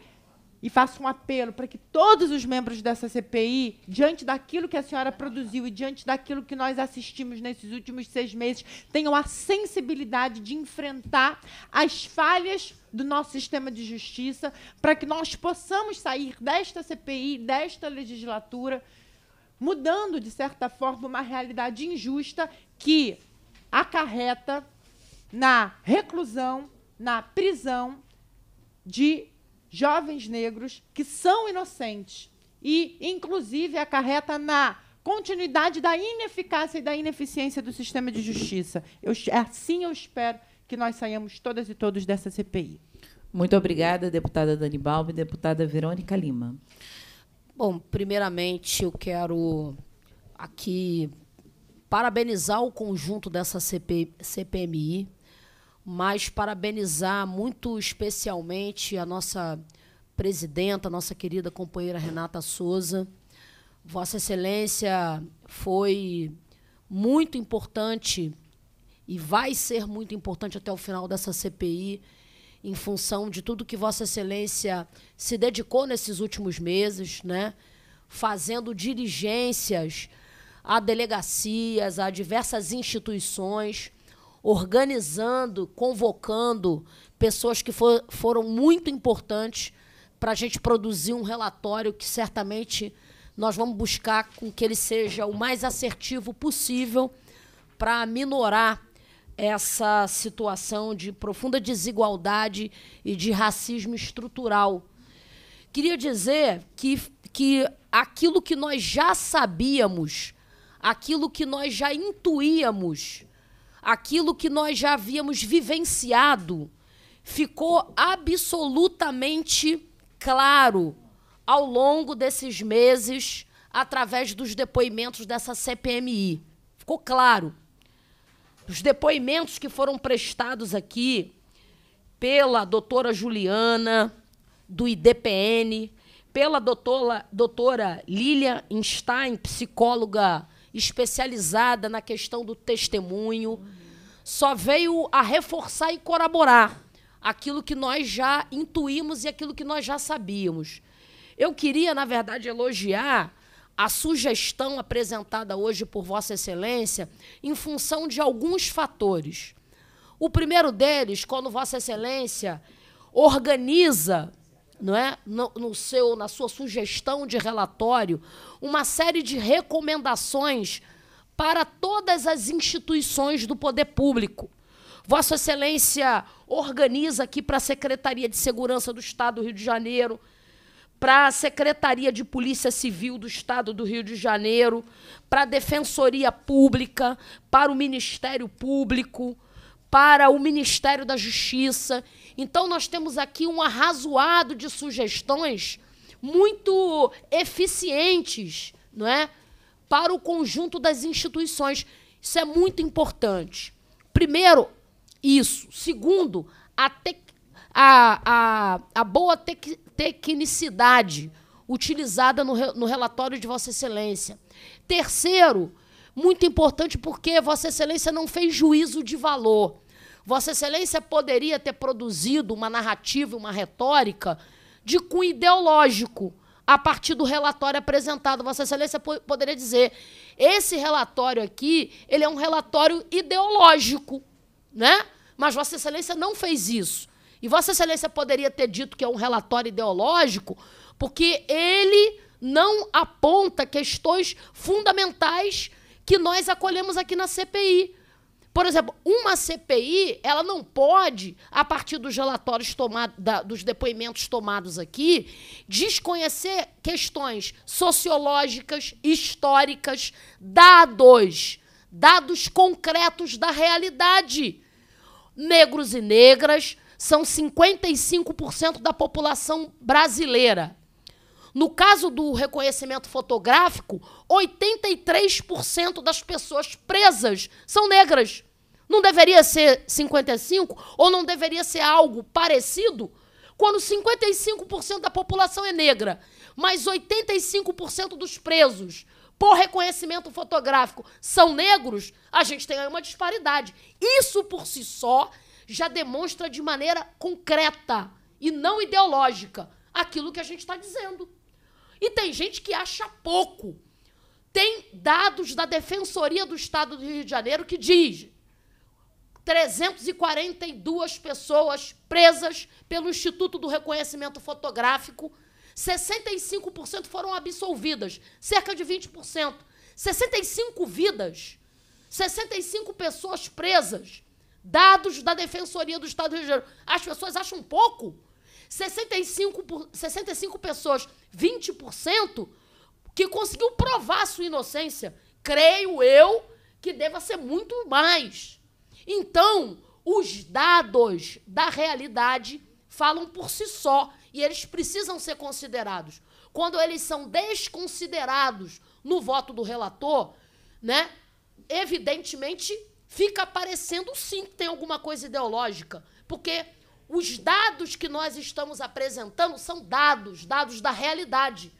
C: e faço um apelo para que todos os membros dessa CPI, diante daquilo que a senhora produziu e diante daquilo que nós assistimos nesses últimos seis meses, tenham a sensibilidade de enfrentar as falhas do nosso sistema de justiça, para que nós possamos sair desta CPI, desta legislatura, mudando, de certa forma, uma realidade injusta que acarreta na reclusão, na prisão de jovens negros que são inocentes e, inclusive, acarreta na continuidade da ineficácia e da ineficiência do sistema de justiça. Eu, assim eu espero que nós saiamos todas e todos dessa CPI. Muito obrigada, deputada Dani Balbi, deputada Verônica Lima.
D: Bom, primeiramente eu quero aqui parabenizar o conjunto dessa CP, CPMI, mas parabenizar muito especialmente a nossa presidenta, a nossa querida companheira Renata Souza. Vossa Excelência foi muito importante e vai ser muito importante até o final dessa CPI, em função de tudo que Vossa Excelência se dedicou nesses últimos meses, né? fazendo diligências a delegacias, a diversas instituições organizando, convocando pessoas que for, foram muito importantes para a gente produzir um relatório que certamente nós vamos buscar com que ele seja o mais assertivo possível para minorar essa situação de profunda desigualdade e de racismo estrutural. Queria dizer que, que aquilo que nós já sabíamos, aquilo que nós já intuíamos aquilo que nós já havíamos vivenciado ficou absolutamente claro ao longo desses meses através dos depoimentos dessa CPMI. Ficou claro. Os depoimentos que foram prestados aqui pela doutora Juliana, do IDPN, pela doutora, doutora Lilia Einstein, psicóloga especializada na questão do testemunho, só veio a reforçar e corroborar aquilo que nós já intuímos e aquilo que nós já sabíamos. Eu queria, na verdade, elogiar a sugestão apresentada hoje por Vossa Excelência em função de alguns fatores. O primeiro deles, quando Vossa Excelência organiza não é? No, no, seu, na sua sugestão de relatório, uma série de recomendações para todas as instituições do poder público. Vossa Excelência organiza aqui para a Secretaria de Segurança do Estado do Rio de Janeiro, para a Secretaria de Polícia Civil do Estado do Rio de Janeiro, para a Defensoria Pública, para o Ministério Público, para o Ministério da Justiça então, nós temos aqui um arrazoado de sugestões muito eficientes não é? para o conjunto das instituições. Isso é muito importante. Primeiro, isso. Segundo, a, tec a, a, a boa tec tecnicidade utilizada no, re no relatório de Vossa Excelência. Terceiro, muito importante porque Vossa Excelência não fez juízo de valor. Vossa Excelência poderia ter produzido uma narrativa, uma retórica de cunho ideológico a partir do relatório apresentado. Vossa Excelência poderia dizer: esse relatório aqui, ele é um relatório ideológico, né? Mas Vossa Excelência não fez isso. E Vossa Excelência poderia ter dito que é um relatório ideológico, porque ele não aponta questões fundamentais que nós acolhemos aqui na CPI. Por exemplo, uma CPI, ela não pode, a partir dos relatórios tomados, dos depoimentos tomados aqui, desconhecer questões sociológicas, históricas, dados, dados concretos da realidade. Negros e negras são 55% da população brasileira. No caso do reconhecimento fotográfico, 83% das pessoas presas são negras. Não deveria ser 55% ou não deveria ser algo parecido? Quando 55% da população é negra, mas 85% dos presos por reconhecimento fotográfico são negros, a gente tem aí uma disparidade. Isso por si só já demonstra de maneira concreta e não ideológica aquilo que a gente está dizendo. E tem gente que acha pouco. Tem dados da Defensoria do Estado do Rio de Janeiro que diz 342 pessoas presas pelo Instituto do Reconhecimento Fotográfico, 65% foram absolvidas, cerca de 20%. 65 vidas, 65 pessoas presas, dados da Defensoria do Estado do Rio de Janeiro. As pessoas acham pouco? 65, por, 65 pessoas, 20%, que conseguiu provar sua inocência. Creio eu que deva ser muito mais. Então, os dados da realidade falam por si só e eles precisam ser considerados. Quando eles são desconsiderados no voto do relator, né? Evidentemente fica aparecendo sim que tem alguma coisa ideológica, porque os dados que nós estamos apresentando são dados, dados da realidade,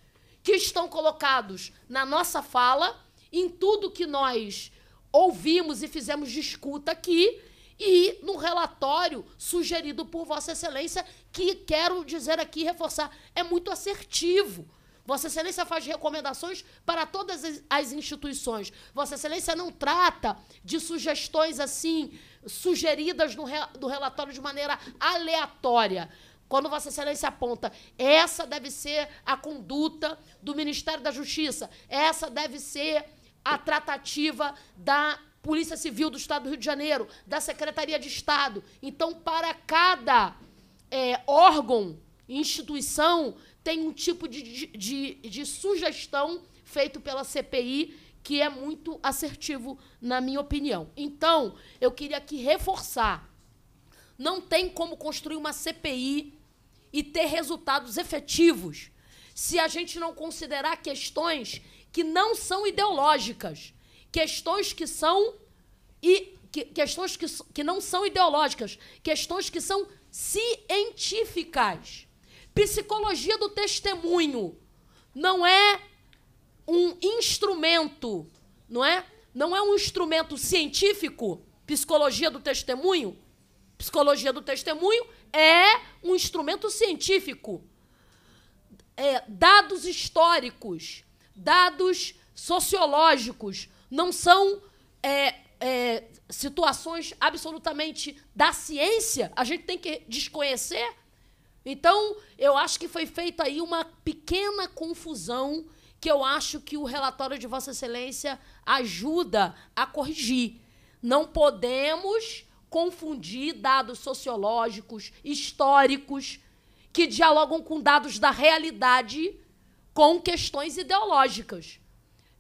D: que estão colocados na nossa fala, em tudo que nós ouvimos e fizemos de escuta aqui, e no relatório sugerido por Vossa Excelência, que quero dizer aqui e reforçar, é muito assertivo. Vossa Excelência faz recomendações para todas as instituições. Vossa Excelência não trata de sugestões assim sugeridas no, re, do relatório de maneira aleatória. Quando Vossa Excelência aponta, essa deve ser a conduta do Ministério da Justiça, essa deve ser a tratativa da Polícia Civil do Estado do Rio de Janeiro, da Secretaria de Estado. Então, para cada é, órgão, instituição, tem um tipo de, de, de, de sugestão feito pela CPI que é muito assertivo, na minha opinião. Então, eu queria aqui reforçar: não tem como construir uma CPI e ter resultados efetivos se a gente não considerar questões que não são ideológicas, questões que são e que, questões que, que não são ideológicas, questões que são científicas. Psicologia do testemunho não é um instrumento, não é? Não é um instrumento científico, psicologia do testemunho. Psicologia do testemunho é um instrumento científico. É, dados históricos, dados sociológicos, não são é, é, situações absolutamente da ciência. A gente tem que desconhecer. Então, eu acho que foi feita aí uma pequena confusão que eu acho que o relatório de Vossa Excelência ajuda a corrigir. Não podemos confundir dados sociológicos, históricos, que dialogam com dados da realidade com questões ideológicas.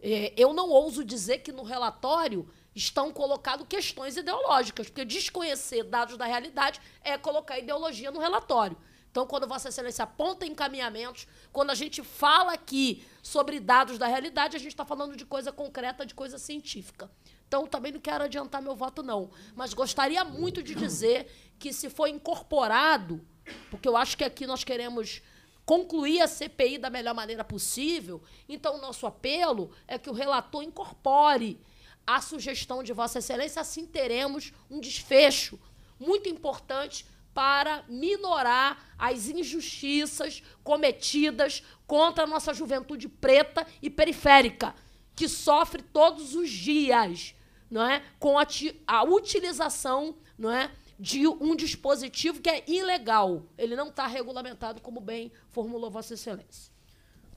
D: É, eu não ouso dizer que no relatório estão colocadas questões ideológicas, porque desconhecer dados da realidade é colocar ideologia no relatório. Então, quando Vossa Excelência aponta encaminhamentos, quando a gente fala aqui sobre dados da realidade, a gente está falando de coisa concreta, de coisa científica. Então, também não quero adiantar meu voto, não. Mas gostaria muito de dizer que, se for incorporado, porque eu acho que aqui nós queremos concluir a CPI da melhor maneira possível, então, nosso apelo é que o relator incorpore a sugestão de Vossa Excelência, assim teremos um desfecho muito importante para minorar as injustiças cometidas contra a nossa juventude preta e periférica, que sofre todos os dias, não é, com a, a utilização, não é, de um dispositivo que é ilegal. Ele não está regulamentado, como bem formulou Vossa Excelência.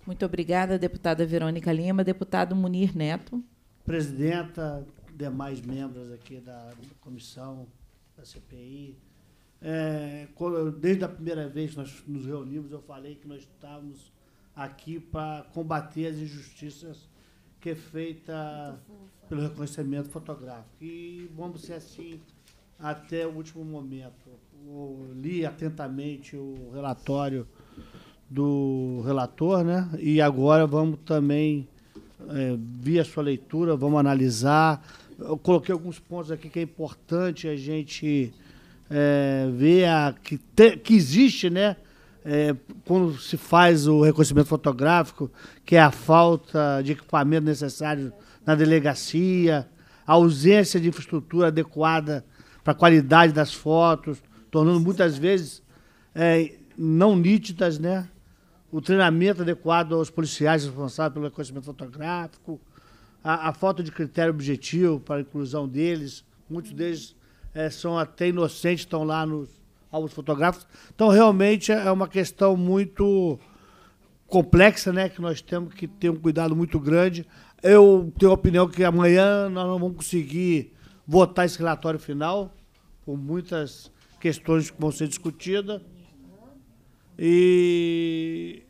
A: Muito obrigada, deputada Verônica Lima. Deputado Munir Neto.
E: Presidenta, demais membros aqui da comissão, da CPI, é, desde a primeira vez que nós nos reunimos, eu falei que nós estávamos aqui para combater as injustiças que é feita pelo reconhecimento fotográfico. E vamos ser assim até o último momento. Eu li atentamente o relatório do relator, né? E agora vamos também, é, via sua leitura, vamos analisar. Eu coloquei alguns pontos aqui que é importante a gente é, ver a, que, te, que existe, né? É, quando se faz o reconhecimento fotográfico, que é a falta de equipamento necessário na delegacia, a ausência de infraestrutura adequada para a qualidade das fotos, tornando muitas vezes é, não nítidas, né? O treinamento adequado aos policiais responsáveis pelo reconhecimento fotográfico, a, a falta de critério objetivo para a inclusão deles, muitos deles é, são até inocentes, estão lá nos álbuns fotográficos. Então, realmente é uma questão muito complexa, né? Que nós temos que ter um cuidado muito grande. Eu tenho a opinião que amanhã nós não vamos conseguir votar esse relatório final, por muitas questões que vão ser discutidas. E,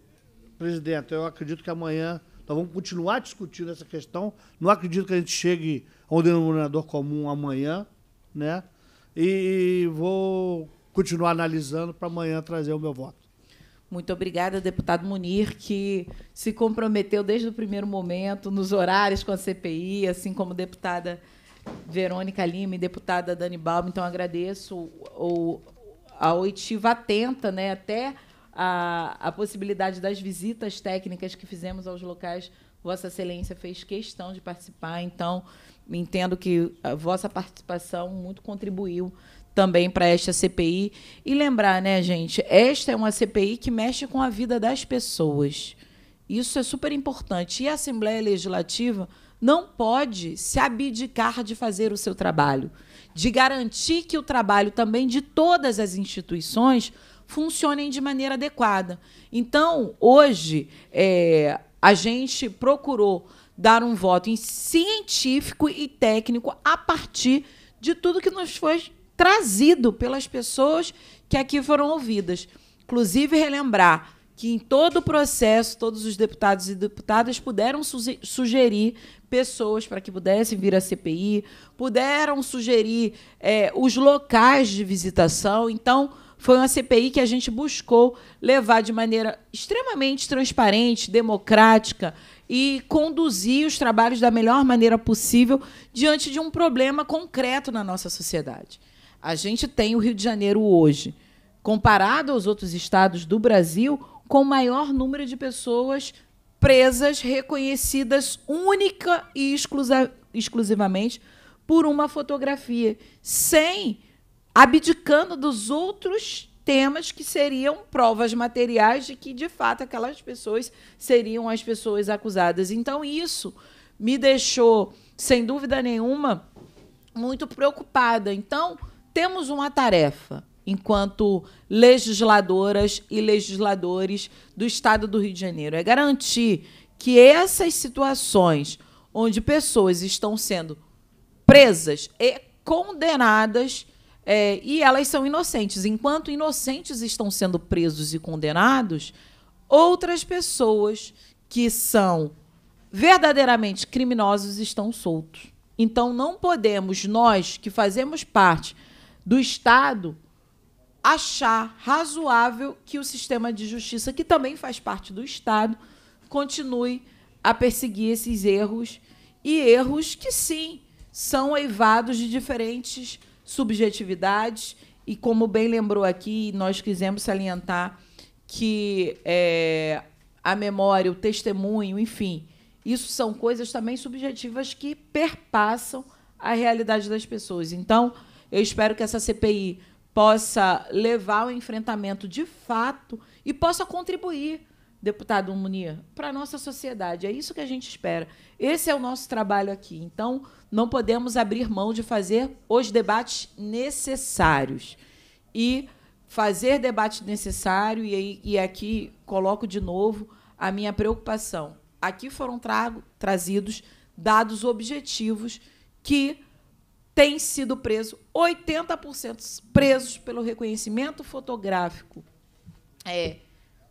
E: presidente, eu acredito que amanhã nós vamos continuar discutindo essa questão. Não acredito que a gente chegue a um denominador comum amanhã, né? e vou continuar analisando para amanhã trazer o meu voto.
A: Muito obrigada, deputado Munir, que se comprometeu desde o primeiro momento, nos horários com a CPI, assim como deputada Verônica Lima e deputada Dani Balma. Então, agradeço o, a oitiva atenta, né, até a, a possibilidade das visitas técnicas que fizemos aos locais. Vossa Excelência fez questão de participar, então Entendo que a vossa participação muito contribuiu também para esta CPI. E lembrar, né, gente, esta é uma CPI que mexe com a vida das pessoas. Isso é super importante. E a Assembleia Legislativa não pode se abdicar de fazer o seu trabalho, de garantir que o trabalho também de todas as instituições funcionem de maneira adequada. Então, hoje, é, a gente procurou dar um voto em científico e técnico a partir de tudo que nos foi trazido pelas pessoas que aqui foram ouvidas. Inclusive, relembrar que em todo o processo, todos os deputados e deputadas puderam sugerir pessoas para que pudessem vir à CPI, puderam sugerir é, os locais de visitação. Então, foi uma CPI que a gente buscou levar de maneira extremamente transparente, democrática, e conduzir os trabalhos da melhor maneira possível diante de um problema concreto na nossa sociedade. A gente tem o Rio de Janeiro hoje, comparado aos outros estados do Brasil, com o maior número de pessoas presas, reconhecidas única e exclusa, exclusivamente por uma fotografia, sem abdicando dos outros temas que seriam provas materiais de que, de fato, aquelas pessoas seriam as pessoas acusadas. Então, isso me deixou, sem dúvida nenhuma, muito preocupada. Então, temos uma tarefa enquanto legisladoras e legisladores do Estado do Rio de Janeiro é garantir que essas situações onde pessoas estão sendo presas e condenadas é, e elas são inocentes. Enquanto inocentes estão sendo presos e condenados, outras pessoas que são verdadeiramente criminosos estão soltos. Então não podemos nós que fazemos parte do Estado achar razoável que o sistema de justiça, que também faz parte do Estado, continue a perseguir esses erros e erros que sim são eivados de diferentes subjetividades e como bem lembrou aqui, nós quisemos salientar que é, a memória, o testemunho, enfim, isso são coisas também subjetivas que perpassam a realidade das pessoas. Então, eu espero que essa CPI possa levar ao enfrentamento de fato e possa contribuir deputado Munir, para a nossa sociedade. É isso que a gente espera. Esse é o nosso trabalho aqui. Então, não podemos abrir mão de fazer os debates necessários. E fazer debate necessário, e, e aqui coloco de novo a minha preocupação. Aqui foram trago, trazidos dados objetivos que têm sido presos, 80% presos pelo reconhecimento fotográfico. É,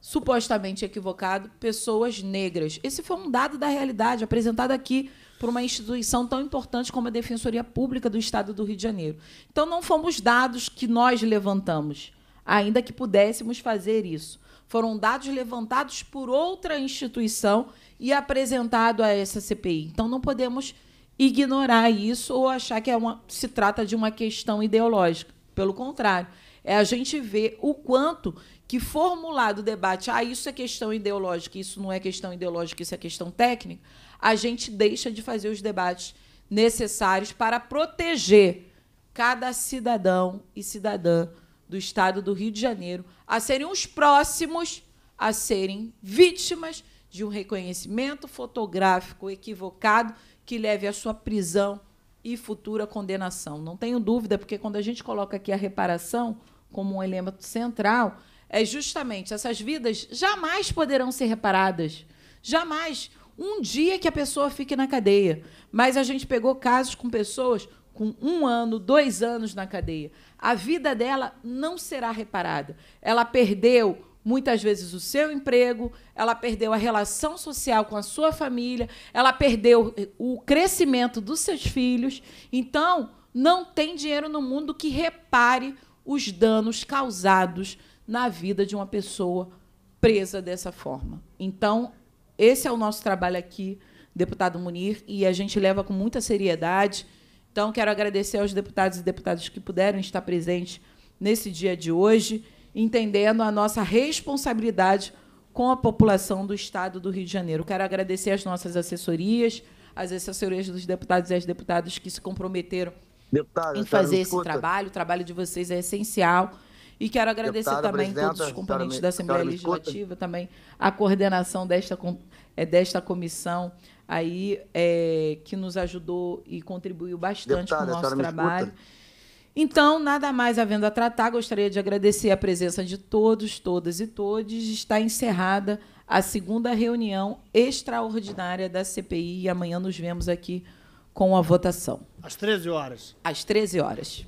A: supostamente equivocado, pessoas negras. Esse foi um dado da realidade apresentado aqui por uma instituição tão importante como a Defensoria Pública do Estado do Rio de Janeiro. Então, não fomos dados que nós levantamos, ainda que pudéssemos fazer isso. Foram dados levantados por outra instituição e apresentado a essa CPI. Então, não podemos ignorar isso ou achar que é uma, se trata de uma questão ideológica. Pelo contrário, é a gente ver o quanto que formulado o debate, ah, isso é questão ideológica, isso não é questão ideológica, isso é questão técnica, a gente deixa de fazer os debates necessários para proteger cada cidadão e cidadã do estado do Rio de Janeiro a serem os próximos a serem vítimas de um reconhecimento fotográfico equivocado que leve à sua prisão e futura condenação. Não tenho dúvida, porque quando a gente coloca aqui a reparação como um elemento central, é justamente essas vidas jamais poderão ser reparadas. Jamais. Um dia que a pessoa fique na cadeia. Mas a gente pegou casos com pessoas com um ano, dois anos na cadeia. A vida dela não será reparada. Ela perdeu muitas vezes o seu emprego, ela perdeu a relação social com a sua família, ela perdeu eh, o crescimento dos seus filhos. Então, não tem dinheiro no mundo que repare os danos causados na vida de uma pessoa presa dessa forma. Então, esse é o nosso trabalho aqui, deputado Munir, e a gente leva com muita seriedade. Então, quero agradecer aos deputados e deputadas que puderam estar presentes nesse dia de hoje, entendendo a nossa responsabilidade com a população do Estado do Rio de Janeiro. Quero agradecer as nossas assessorias, as assessorias dos deputados e as deputadas que se comprometeram
D: em fazer esse
A: trabalho. O trabalho de vocês é essencial. E quero agradecer Deputada, também todos os componentes da Assembleia Legislativa, também a coordenação desta, eh, desta comissão aí, é, que nos ajudou e contribuiu bastante Deputada, com o nosso trabalho. Então, nada mais havendo a tratar, gostaria de agradecer a presença de todos, todas e todos. Está encerrada a segunda reunião extraordinária da CPI e amanhã nos vemos aqui com a votação.
E: Às 13 horas.
A: Às 13 horas.